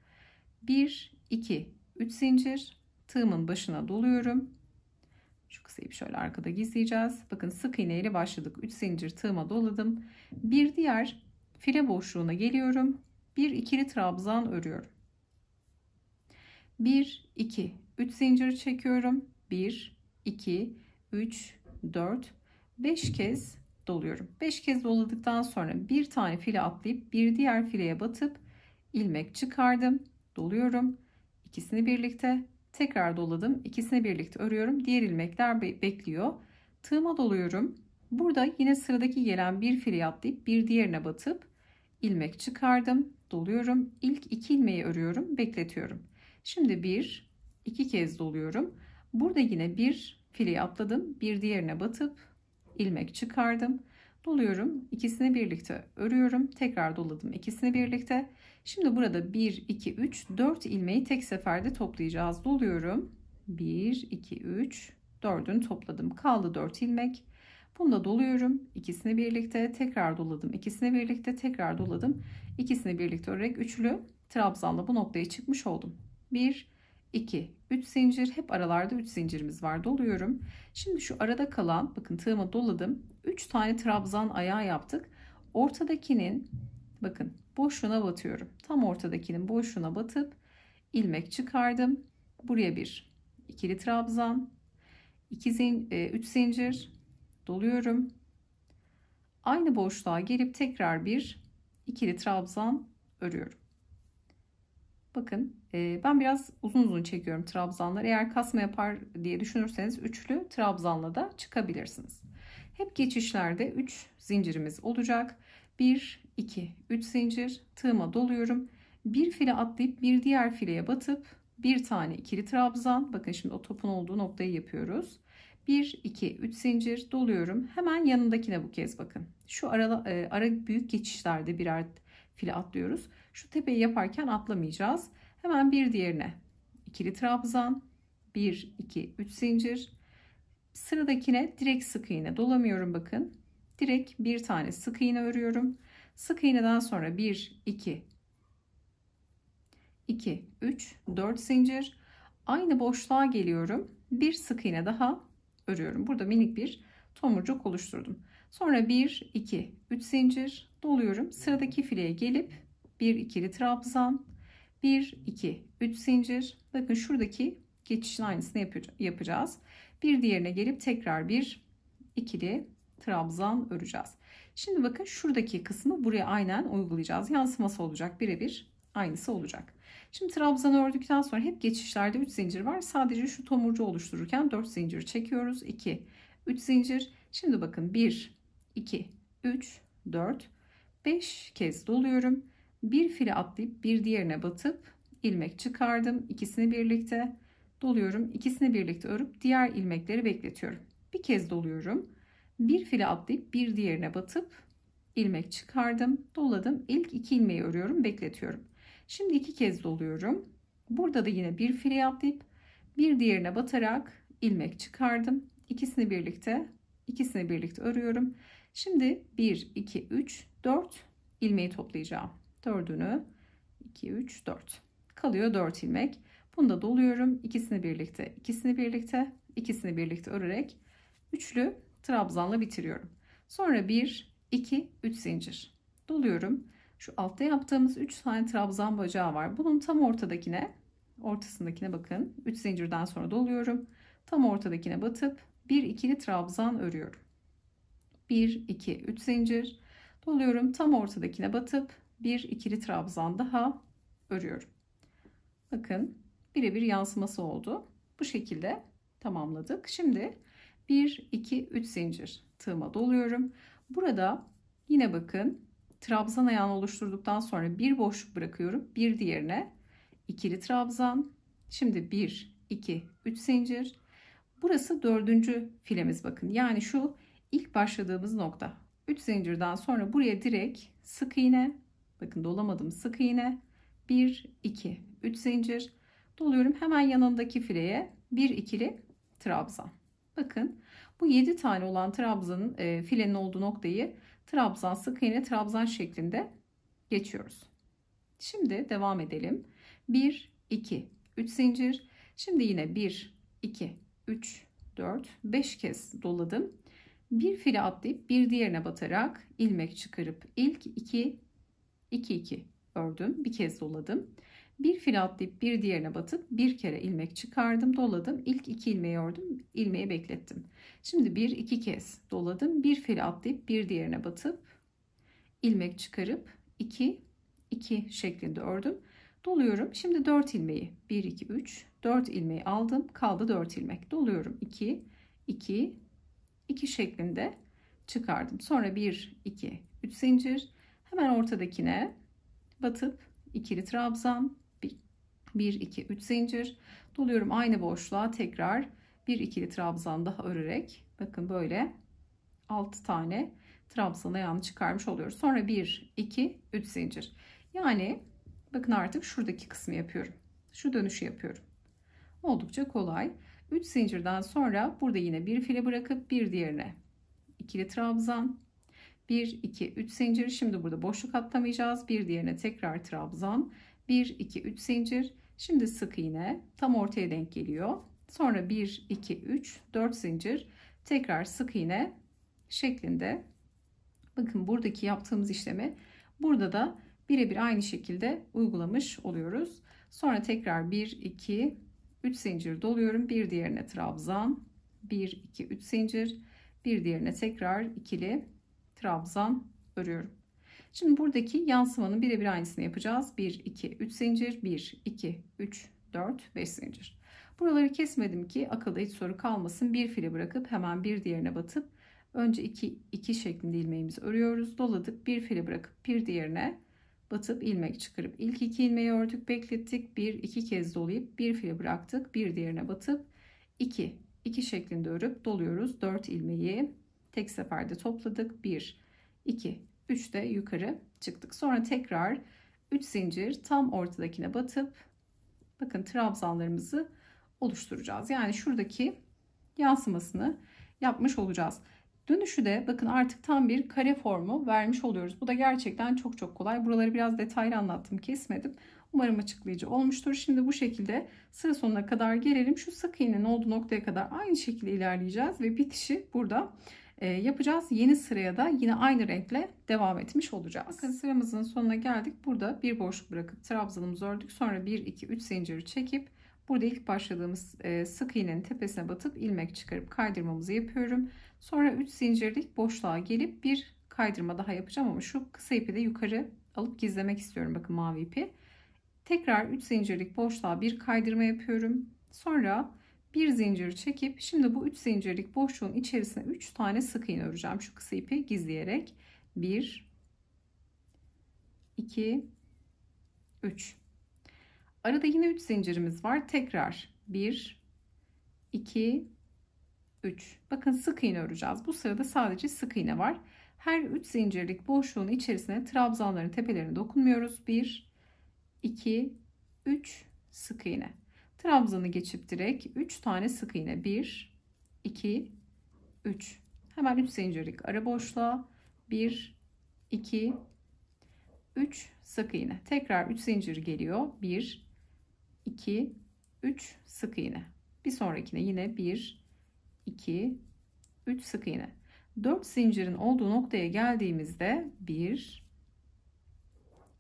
1, 2, 3 zincir. Tığımın başına doluyorum. Şu kısa ipi şöyle arkada gizleyeceğiz. Bakın sık iğne ile başladık. 3 zincir tığıma doladım. Bir diğer file boşluğuna geliyorum. Bir ikili trabzan örüyorum. 1, 2, 3 zincir çekiyorum. 1, 2, 3, 4, 5 kez doluyorum. 5 kez doladıktan sonra bir tane file atlayıp bir diğer fileye batıp ilmek çıkardım. Doluyorum. İkisini birlikte tekrar doladım. İkisini birlikte örüyorum. Diğer ilmekler bekliyor. Tığıma doluyorum. Burada yine sıradaki gelen bir file atlayıp bir diğerine batıp ilmek çıkardım. Doluyorum. İlk iki ilmeği örüyorum. Bekletiyorum. Şimdi bir, iki kez doluyorum. Burada yine bir fili atladım. Bir diğerine batıp ilmek çıkardım. Doluyorum. İkisini birlikte örüyorum. Tekrar doladım ikisini birlikte. Şimdi burada 1, 2, 3, 4 ilmeği tek seferde toplayacağız. Doluyorum. 1, 2, 3, 4'ünü topladım. Kaldı 4 ilmek. Bunu da doluyorum. İkisini birlikte tekrar doladım. İkisini birlikte tekrar doladım. İkisini birlikte örerek üçlü trabzanla bu noktaya çıkmış oldum. 1, 2, 3 zincir. Hep aralarda 3 zincirimiz var. Doluyorum. Şimdi şu arada kalan bakın tığımı doladım. 3 tane trabzan ayağı yaptık. Ortadakinin bakın boşluğuna batıyorum. Tam ortadakinin boşluğuna batıp ilmek çıkardım. Buraya bir ikili trabzan, 2 zin, 3 e, zincir doluyorum. Aynı boşluğa gelip tekrar bir ikili trabzan örüyorum. Bakın ee, ben biraz uzun uzun çekiyorum trabzanlar. Eğer kasma yapar diye düşünürseniz üçlü trabzanla da çıkabilirsiniz. Hep geçişlerde 3 zincirimiz olacak. 1, 2, 3 zincir tığıma doluyorum. Bir file atlayıp bir diğer fileye batıp bir tane ikili trabzan. Bakın şimdi o topun olduğu noktayı yapıyoruz. 1, 2, 3 zincir doluyorum. Hemen yanındakine bu kez bakın. Şu ara, e, ara büyük geçişlerde birer file atlıyoruz. Şu tepeyi yaparken atlamayacağız. Hemen bir diğerine ikili trabzan, 1, 2, 3 zincir. Sıradakine direkt sık iğne dolamıyorum bakın. Direkt bir tane sık iğne örüyorum. Sık iğneden sonra 1, 2, 2, 3, 4 zincir. Aynı boşluğa geliyorum. Bir sık iğne daha örüyorum. Burada minik bir tomurcuk oluşturdum. Sonra 1, 2, 3 zincir doluyorum. Sıradaki fileye gelip bir ikili trabzan, 1, 2, 3 zincir. Bakın şuradaki geçişin aynısını yapacağız. Bir diğerine gelip tekrar bir ikili trabzan öreceğiz. Şimdi bakın şuradaki kısmı buraya aynen uygulayacağız. Yansıması olacak birebir aynısı olacak. Şimdi trabzan ördükten sonra hep geçişlerde 3 zincir var. Sadece şu tomurcu oluştururken 4 zincir çekiyoruz. 2, 3 zincir. Şimdi bakın 1, 2, 3, 4, 5 kez doluyorum bir fili atlayıp bir diğerine batıp ilmek çıkardım. İkisini birlikte doluyorum. İkisini birlikte örüp diğer ilmekleri bekletiyorum. Bir kez doluyorum. Bir fili atlayıp bir diğerine batıp ilmek çıkardım. Doladım. İlk iki ilmeği örüyorum. Bekletiyorum. Şimdi iki kez doluyorum. Burada da yine bir fili atlayıp bir diğerine batarak ilmek çıkardım. İkisini birlikte ikisini birlikte örüyorum. Şimdi 1 2 3 4 ilmeği toplayacağım. Dördünü 2, 3, 4. Kalıyor 4 ilmek. Bunu da doluyorum. ikisini birlikte, ikisini birlikte, ikisini birlikte örerek üçlü trabzanla bitiriyorum. Sonra 1, 2, 3 zincir. Doluyorum. Şu altta yaptığımız 3 tane trabzan bacağı var. Bunun tam ortadakine, ortasındakine bakın. 3 zincirden sonra doluyorum. Tam ortadakine batıp bir ikili trabzan örüyorum. 1 2 3 zincir doluyorum. Tam ortadakine batıp bir ikili trabzan daha örüyorum. Bakın birebir yansıması oldu. Bu şekilde tamamladık. Şimdi 1, 2, 3 zincir tığıma doluyorum. Burada yine bakın trabzan ayağını oluşturduktan sonra bir boşluk bırakıyorum. Bir diğerine ikili trabzan. Şimdi 1, 2, 3 zincir. Burası dördüncü filemiz bakın. Yani şu ilk başladığımız nokta. 3 zincirden sonra buraya direkt sık iğne Bakın dolamadım sık iğne. 1, 2, 3 zincir. Doluyorum hemen yanındaki fileye 1 ikili trabzan. Bakın bu 7 tane olan trabzanın e, filenin olduğu noktayı trabzan sık iğne trabzan şeklinde geçiyoruz. Şimdi devam edelim. 1, 2, 3 zincir. Şimdi yine 1, 2, 3, 4, 5 kez doladım. Bir file atlayıp bir diğerine batarak ilmek çıkarıp ilk iki 2 2 ördüm. Bir kez doladım. Bir fil atlayıp bir diğerine batıp bir kere ilmek çıkardım, doladım. İlk iki ilmeği ördüm, ilmeği beklettim. Şimdi bir iki kez doladım. Bir fil atlayıp bir diğerine batıp ilmek çıkarıp 2 2 şeklinde ördüm. Doluyorum. Şimdi 4 ilmeği 1 2 3 4 ilmeği aldım. Kaldı 4 ilmek. Doluyorum. 2 2 2 şeklinde çıkardım. Sonra 1 2 3 zincir Hemen ortadakine batıp ikili trabzan 1 2 3 zincir doluyorum aynı boşluğa tekrar bir ikili trabzan daha örerek bakın böyle 6 tane trabzan ayağını çıkarmış oluyoruz. Sonra 1 2 3 zincir. Yani bakın artık şuradaki kısmı yapıyorum. Şu dönüşü yapıyorum. Oldukça kolay. 3 zincirden sonra burada yine bir file bırakıp bir diğerine ikili trabzan 1, 2, 3 zincir. Şimdi burada boşluk atlamayacağız. Bir diğerine tekrar trabzan. 1, 2, 3 zincir. Şimdi sık iğne. Tam ortaya denk geliyor. Sonra 1, 2, 3, 4 zincir. Tekrar sık iğne şeklinde. Bakın buradaki yaptığımız işlemi burada da birebir aynı şekilde uygulamış oluyoruz. Sonra tekrar 1, 2, 3 zincir doluyorum. Bir diğerine trabzan. 1, 2, 3 zincir. Bir diğerine tekrar ikili trabzan örüyorum. Şimdi buradaki yansımanın birebir aynısını yapacağız. 1, 2, 3 zincir. 1, 2, 3, 4, 5 zincir. Buraları kesmedim ki akılda hiç soru kalmasın. Bir fili bırakıp hemen bir diğerine batıp önce 2, 2 şeklinde ilmeğimizi örüyoruz. Doladık bir fili bırakıp bir diğerine batıp ilmek çıkarıp ilk iki ilmeği ördük beklettik. Bir, iki kez dolayıp bir fili bıraktık. Bir diğerine batıp 2, 2 şeklinde örüp doluyoruz. 4 ilmeği Tek seferde topladık. 1, 2, 3 de yukarı çıktık. Sonra tekrar 3 zincir tam ortadakine batıp bakın trabzanlarımızı oluşturacağız. Yani şuradaki yansımasını yapmış olacağız. Dönüşü de bakın artık tam bir kare formu vermiş oluyoruz. Bu da gerçekten çok çok kolay. Buraları biraz detaylı anlattım kesmedim. Umarım açıklayıcı olmuştur. Şimdi bu şekilde sıra sonuna kadar gelelim. Şu sık iğnenin olduğu noktaya kadar aynı şekilde ilerleyeceğiz ve bitişi burada e, yapacağız. Yeni sıraya da yine aynı renkle devam etmiş olacağız. Bakın sıramızın sonuna geldik. Burada bir boşluk bırakıp trabzanımızı ördük. Sonra 1 2 3 zinciri çekip burada ilk başladığımız e, sık iğnenin tepesine batıp ilmek çıkarıp kaydırmamızı yapıyorum. Sonra 3 zincirlik boşluğa gelip bir kaydırma daha yapacağım ama şu kısa ipi de yukarı alıp gizlemek istiyorum. Bakın mavi ipi. Tekrar 3 zincirlik boşluğa bir kaydırma yapıyorum. Sonra bir zincir çekip şimdi bu 3 zincirlik boşluğun içerisine 3 tane sık iğne öreceğim şu kısa ipi gizleyerek 1 2 3 arada yine 3 zincirimiz var tekrar 1 2 3 bakın sık iğne öreceğiz bu sırada sadece sık iğne var her 3 zincirlik boşluğun içerisine trabzanların tepelerine dokunmuyoruz 1 2 3 sık iğne Trabzan'ı geçip direkt 3 tane sık iğne. 1, 2, 3. Hemen 3 zincirlik ara boşluğa 1, 2, 3 sık iğne. Tekrar 3 zincir geliyor. 1, 2, 3 sık iğne. Bir sonrakine yine 1, 2, 3 sık iğne. 4 zincirin olduğu noktaya geldiğimizde 1,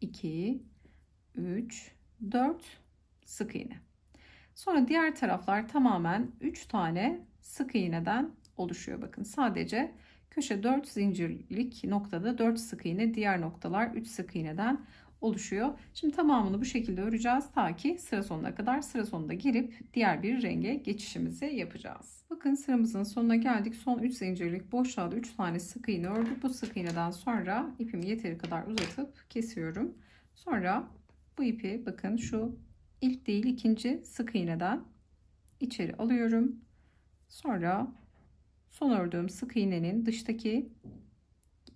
2, 3, 4 sık iğne. Sonra diğer taraflar tamamen 3 tane sık iğneden oluşuyor. Bakın sadece köşe 4 zincirlik noktada 4 sık iğne diğer noktalar 3 sık iğneden oluşuyor. Şimdi tamamını bu şekilde öreceğiz ta ki sıra sonuna kadar sıra sonunda girip diğer bir renge geçişimizi yapacağız. Bakın sıramızın sonuna geldik. Son 3 zincirlik boşluğa da 3 tane sık iğne ördük. Bu sık iğneden sonra ipimi yeteri kadar uzatıp kesiyorum. Sonra bu ipi bakın şu ilk değil ikinci sık iğneden içeri alıyorum. Sonra son ördüğüm sık iğnenin dıştaki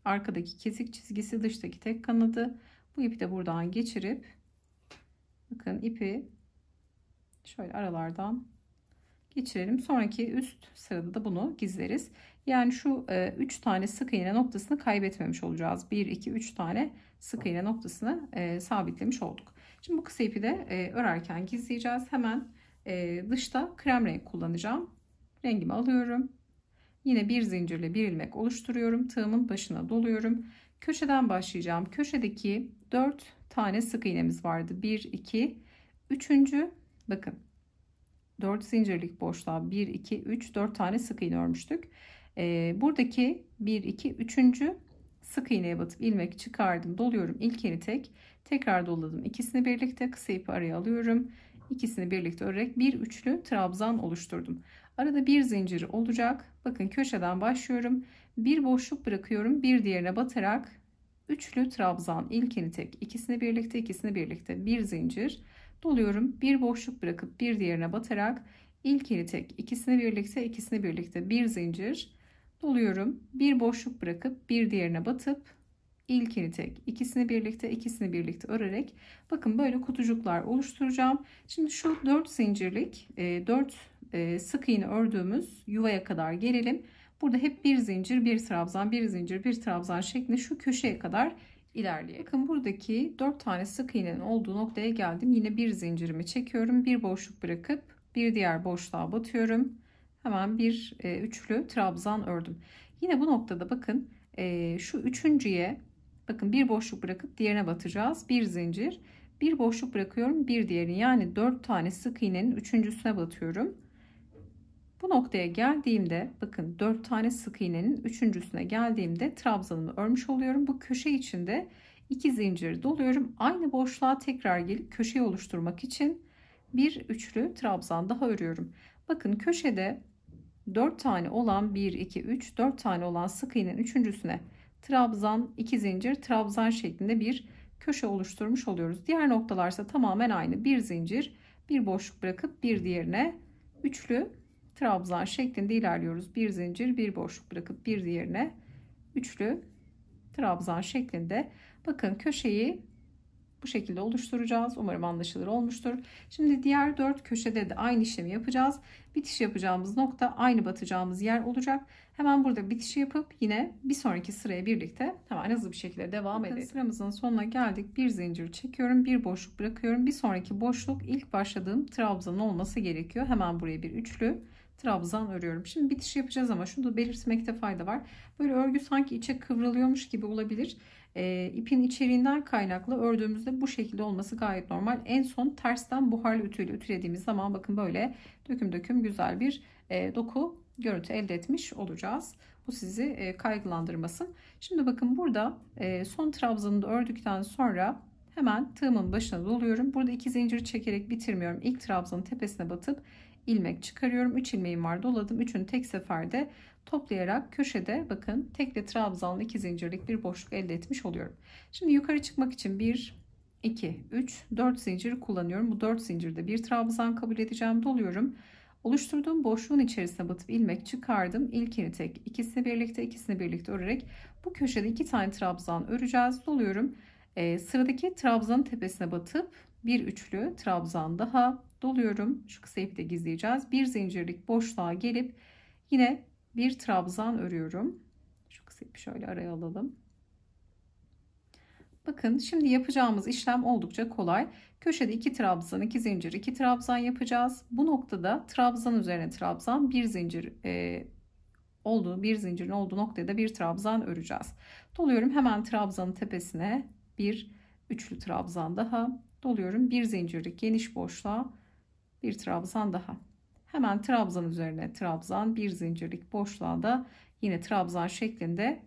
arkadaki kesik çizgisi dıştaki tek kanadı. Bu ipi de buradan geçirip bakın ipi şöyle aralardan geçirelim. Sonraki üst sırada da bunu gizleriz. Yani şu 3 e, tane sık iğne noktasını kaybetmemiş olacağız. 1, 2, 3 tane sık iğne noktasını e, sabitlemiş olduk. Şimdi bu kısa ipi de e, örerken gizleyeceğiz. Hemen e, dışta krem renk kullanacağım. Rengimi alıyorum. Yine bir zincirle bir ilmek oluşturuyorum. Tığımın başına doluyorum. Köşeden başlayacağım. Köşedeki 4 tane sık iğnemiz vardı. 1, 2, 3. Bakın 4 zincirlik boşluğa 1, 2, 3, 4 tane sık iğne örmüştük. E, buradaki 1, 2, 3. sık iğneye batıp ilmek çıkardım. Doluyorum ilk yeri tek. Tekrar doladım. İkisini birlikte kısa ipi araya alıyorum. İkisini birlikte örerek bir üçlü trabzan oluşturdum. Arada bir zinciri olacak. Bakın köşeden başlıyorum. Bir boşluk bırakıyorum. Bir diğerine batarak üçlü trabzan ilkini tek ikisini birlikte ikisini birlikte bir zincir doluyorum. Bir boşluk bırakıp bir diğerine batarak ilkini tek ikisini birlikte ikisini birlikte bir zincir doluyorum. Bir boşluk bırakıp bir diğerine batıp ilkini tek, ikisini birlikte, ikisini birlikte örerek bakın böyle kutucuklar oluşturacağım. Şimdi şu 4 zincirlik, 4 e, e, sık iğne ördüğümüz yuvaya kadar gelelim. Burada hep bir zincir, bir trabzan, bir zincir, bir trabzan şeklinde şu köşeye kadar ilerleyelim. Bakın buradaki 4 tane sık iğnenin olduğu noktaya geldim. Yine bir zincirimi çekiyorum. Bir boşluk bırakıp bir diğer boşluğa batıyorum. Hemen bir e, üçlü trabzan ördüm. Yine bu noktada bakın şu üçüncüye Bakın bir boşluk bırakıp diğerine batacağız. Bir zincir. Bir boşluk bırakıyorum. Bir diğerini yani dört tane sık iğnenin üçüncüsüne batıyorum. Bu noktaya geldiğimde bakın dört tane sık iğnenin üçüncüsüne geldiğimde trabzanımı örmüş oluyorum. Bu köşe içinde iki zincir doluyorum. Aynı boşluğa tekrar gelip köşeyi oluşturmak için bir üçlü trabzan daha örüyorum. Bakın köşede 4 tane olan 1 2 3 4 tane olan sık iğnenin üçüncüsüne trabzan, iki zincir, trabzan şeklinde bir köşe oluşturmuş oluyoruz. Diğer noktalarsa tamamen aynı. Bir zincir, bir boşluk bırakıp bir diğerine üçlü trabzan şeklinde ilerliyoruz. Bir zincir, bir boşluk bırakıp bir diğerine üçlü trabzan şeklinde. Bakın köşeyi bu şekilde oluşturacağız. Umarım anlaşılır olmuştur. Şimdi diğer dört köşede de aynı işlemi yapacağız. Bitiş yapacağımız nokta aynı batacağımız yer olacak. Hemen burada bitişi yapıp yine bir sonraki sıraya birlikte hemen hızlı bir şekilde devam edelim. Sıramızın sonuna geldik. Bir zincir çekiyorum. Bir boşluk bırakıyorum. Bir sonraki boşluk ilk başladığım trabzan olması gerekiyor. Hemen buraya bir üçlü trabzan örüyorum. Şimdi bitiş yapacağız ama şunu da belirtmekte fayda var. Böyle örgü sanki içe kıvrılıyormuş gibi olabilir e, ipin içeriğinden kaynaklı ördüğümüzde bu şekilde olması gayet normal. En son tersten buharlı ütüyle ütülediğimiz zaman bakın böyle döküm döküm güzel bir e, doku görüntü elde etmiş olacağız. Bu sizi e, kaygılandırmasın. Şimdi bakın burada e, son trabzanı da ördükten sonra hemen tığımın başına doluyorum. Burada iki zincir çekerek bitirmiyorum. İlk trabzanın tepesine batıp ilmek çıkarıyorum. 3 ilmeğim var doladım. Üçünü tek seferde toplayarak köşede bakın tek tekli trabzanlı iki zincirlik bir boşluk elde etmiş oluyorum. Şimdi yukarı çıkmak için 1 2 3 4 zincir kullanıyorum. Bu 4 zincirde bir trabzan kabul edeceğim. Doluyorum. Oluşturduğum boşluğun içerisine batıp ilmek çıkardım. İlkini tek, ikisini birlikte, ikisini birlikte örerek bu köşede iki tane trabzan öreceğiz. Doluyorum. E, sıradaki trabzanın tepesine batıp bir üçlü trabzan daha doluyorum. Şu kısa ipi de gizleyeceğiz. Bir zincirlik boşluğa gelip yine bir trabzan örüyorum. Şu kısa ipi şöyle araya alalım. Bakın şimdi yapacağımız işlem oldukça kolay. Köşede iki trabzan, iki zincir, iki trabzan yapacağız. Bu noktada trabzan üzerine trabzan, bir zincir e, olduğu, bir zincirin olduğu noktaya da bir trabzan öreceğiz. Doluyorum hemen trabzanın tepesine bir üçlü trabzan daha. Doluyorum bir zincirlik geniş boşluğa bir trabzan daha. Hemen trabzan üzerine trabzan bir zincirlik boşluğa da yine trabzan şeklinde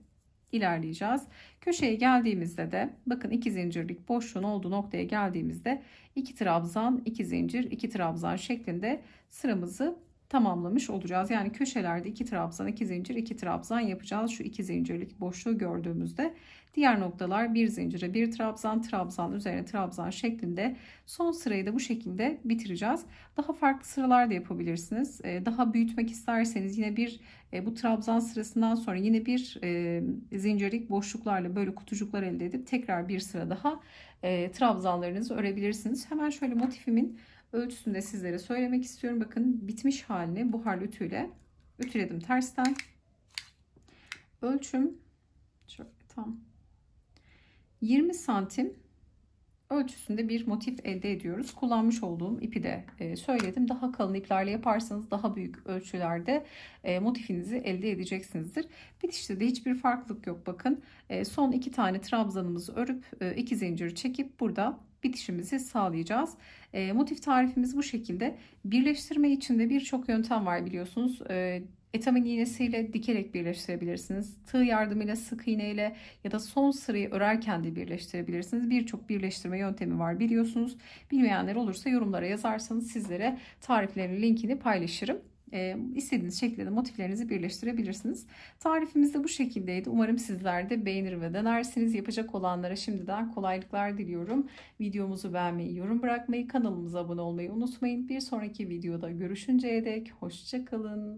ilerleyeceğiz. Köşeye geldiğimizde de bakın iki zincirlik boşluğun olduğu noktaya geldiğimizde iki trabzan, iki zincir, iki trabzan şeklinde sıramızı tamamlamış olacağız. Yani köşelerde 2 trabzan, 2 zincir, 2 trabzan yapacağız. Şu 2 zincirlik boşluğu gördüğümüzde diğer noktalar bir zincire bir trabzan, trabzan üzerine trabzan şeklinde son sırayı da bu şekilde bitireceğiz. Daha farklı sıralar da yapabilirsiniz. Ee, daha büyütmek isterseniz yine bir e, bu trabzan sırasından sonra yine bir e, zincirlik boşluklarla böyle kutucuklar elde edip tekrar bir sıra daha e, trabzanlarınızı örebilirsiniz. Hemen şöyle motifimin ölçüsünü de sizlere söylemek istiyorum. Bakın bitmiş halini buharlı ütüyle ütüledim tersten. Ölçüm şöyle tam 20 santim ölçüsünde bir motif elde ediyoruz. Kullanmış olduğum ipi de e, söyledim. Daha kalın iplerle yaparsanız daha büyük ölçülerde e, motifinizi elde edeceksinizdir. Bitişte de hiçbir farklılık yok bakın. E, son iki tane trabzanımızı örüp iki zincir çekip burada bitişimizi sağlayacağız. E, motif tarifimiz bu şekilde. Birleştirme için de birçok yöntem var biliyorsunuz. E, Etamin iğnesiyle dikerek birleştirebilirsiniz. Tığ yardımıyla sık iğneyle ya da son sırayı örerken de birleştirebilirsiniz. Birçok birleştirme yöntemi var biliyorsunuz. Bilmeyenler olursa yorumlara yazarsanız sizlere tariflerin linkini paylaşırım e, istediğiniz şekilde motiflerinizi birleştirebilirsiniz. Tarifimiz de bu şekildeydi. Umarım sizler de beğenir ve denersiniz. Yapacak olanlara şimdiden kolaylıklar diliyorum. Videomuzu beğenmeyi, yorum bırakmayı, kanalımıza abone olmayı unutmayın. Bir sonraki videoda görüşünceye dek hoşçakalın.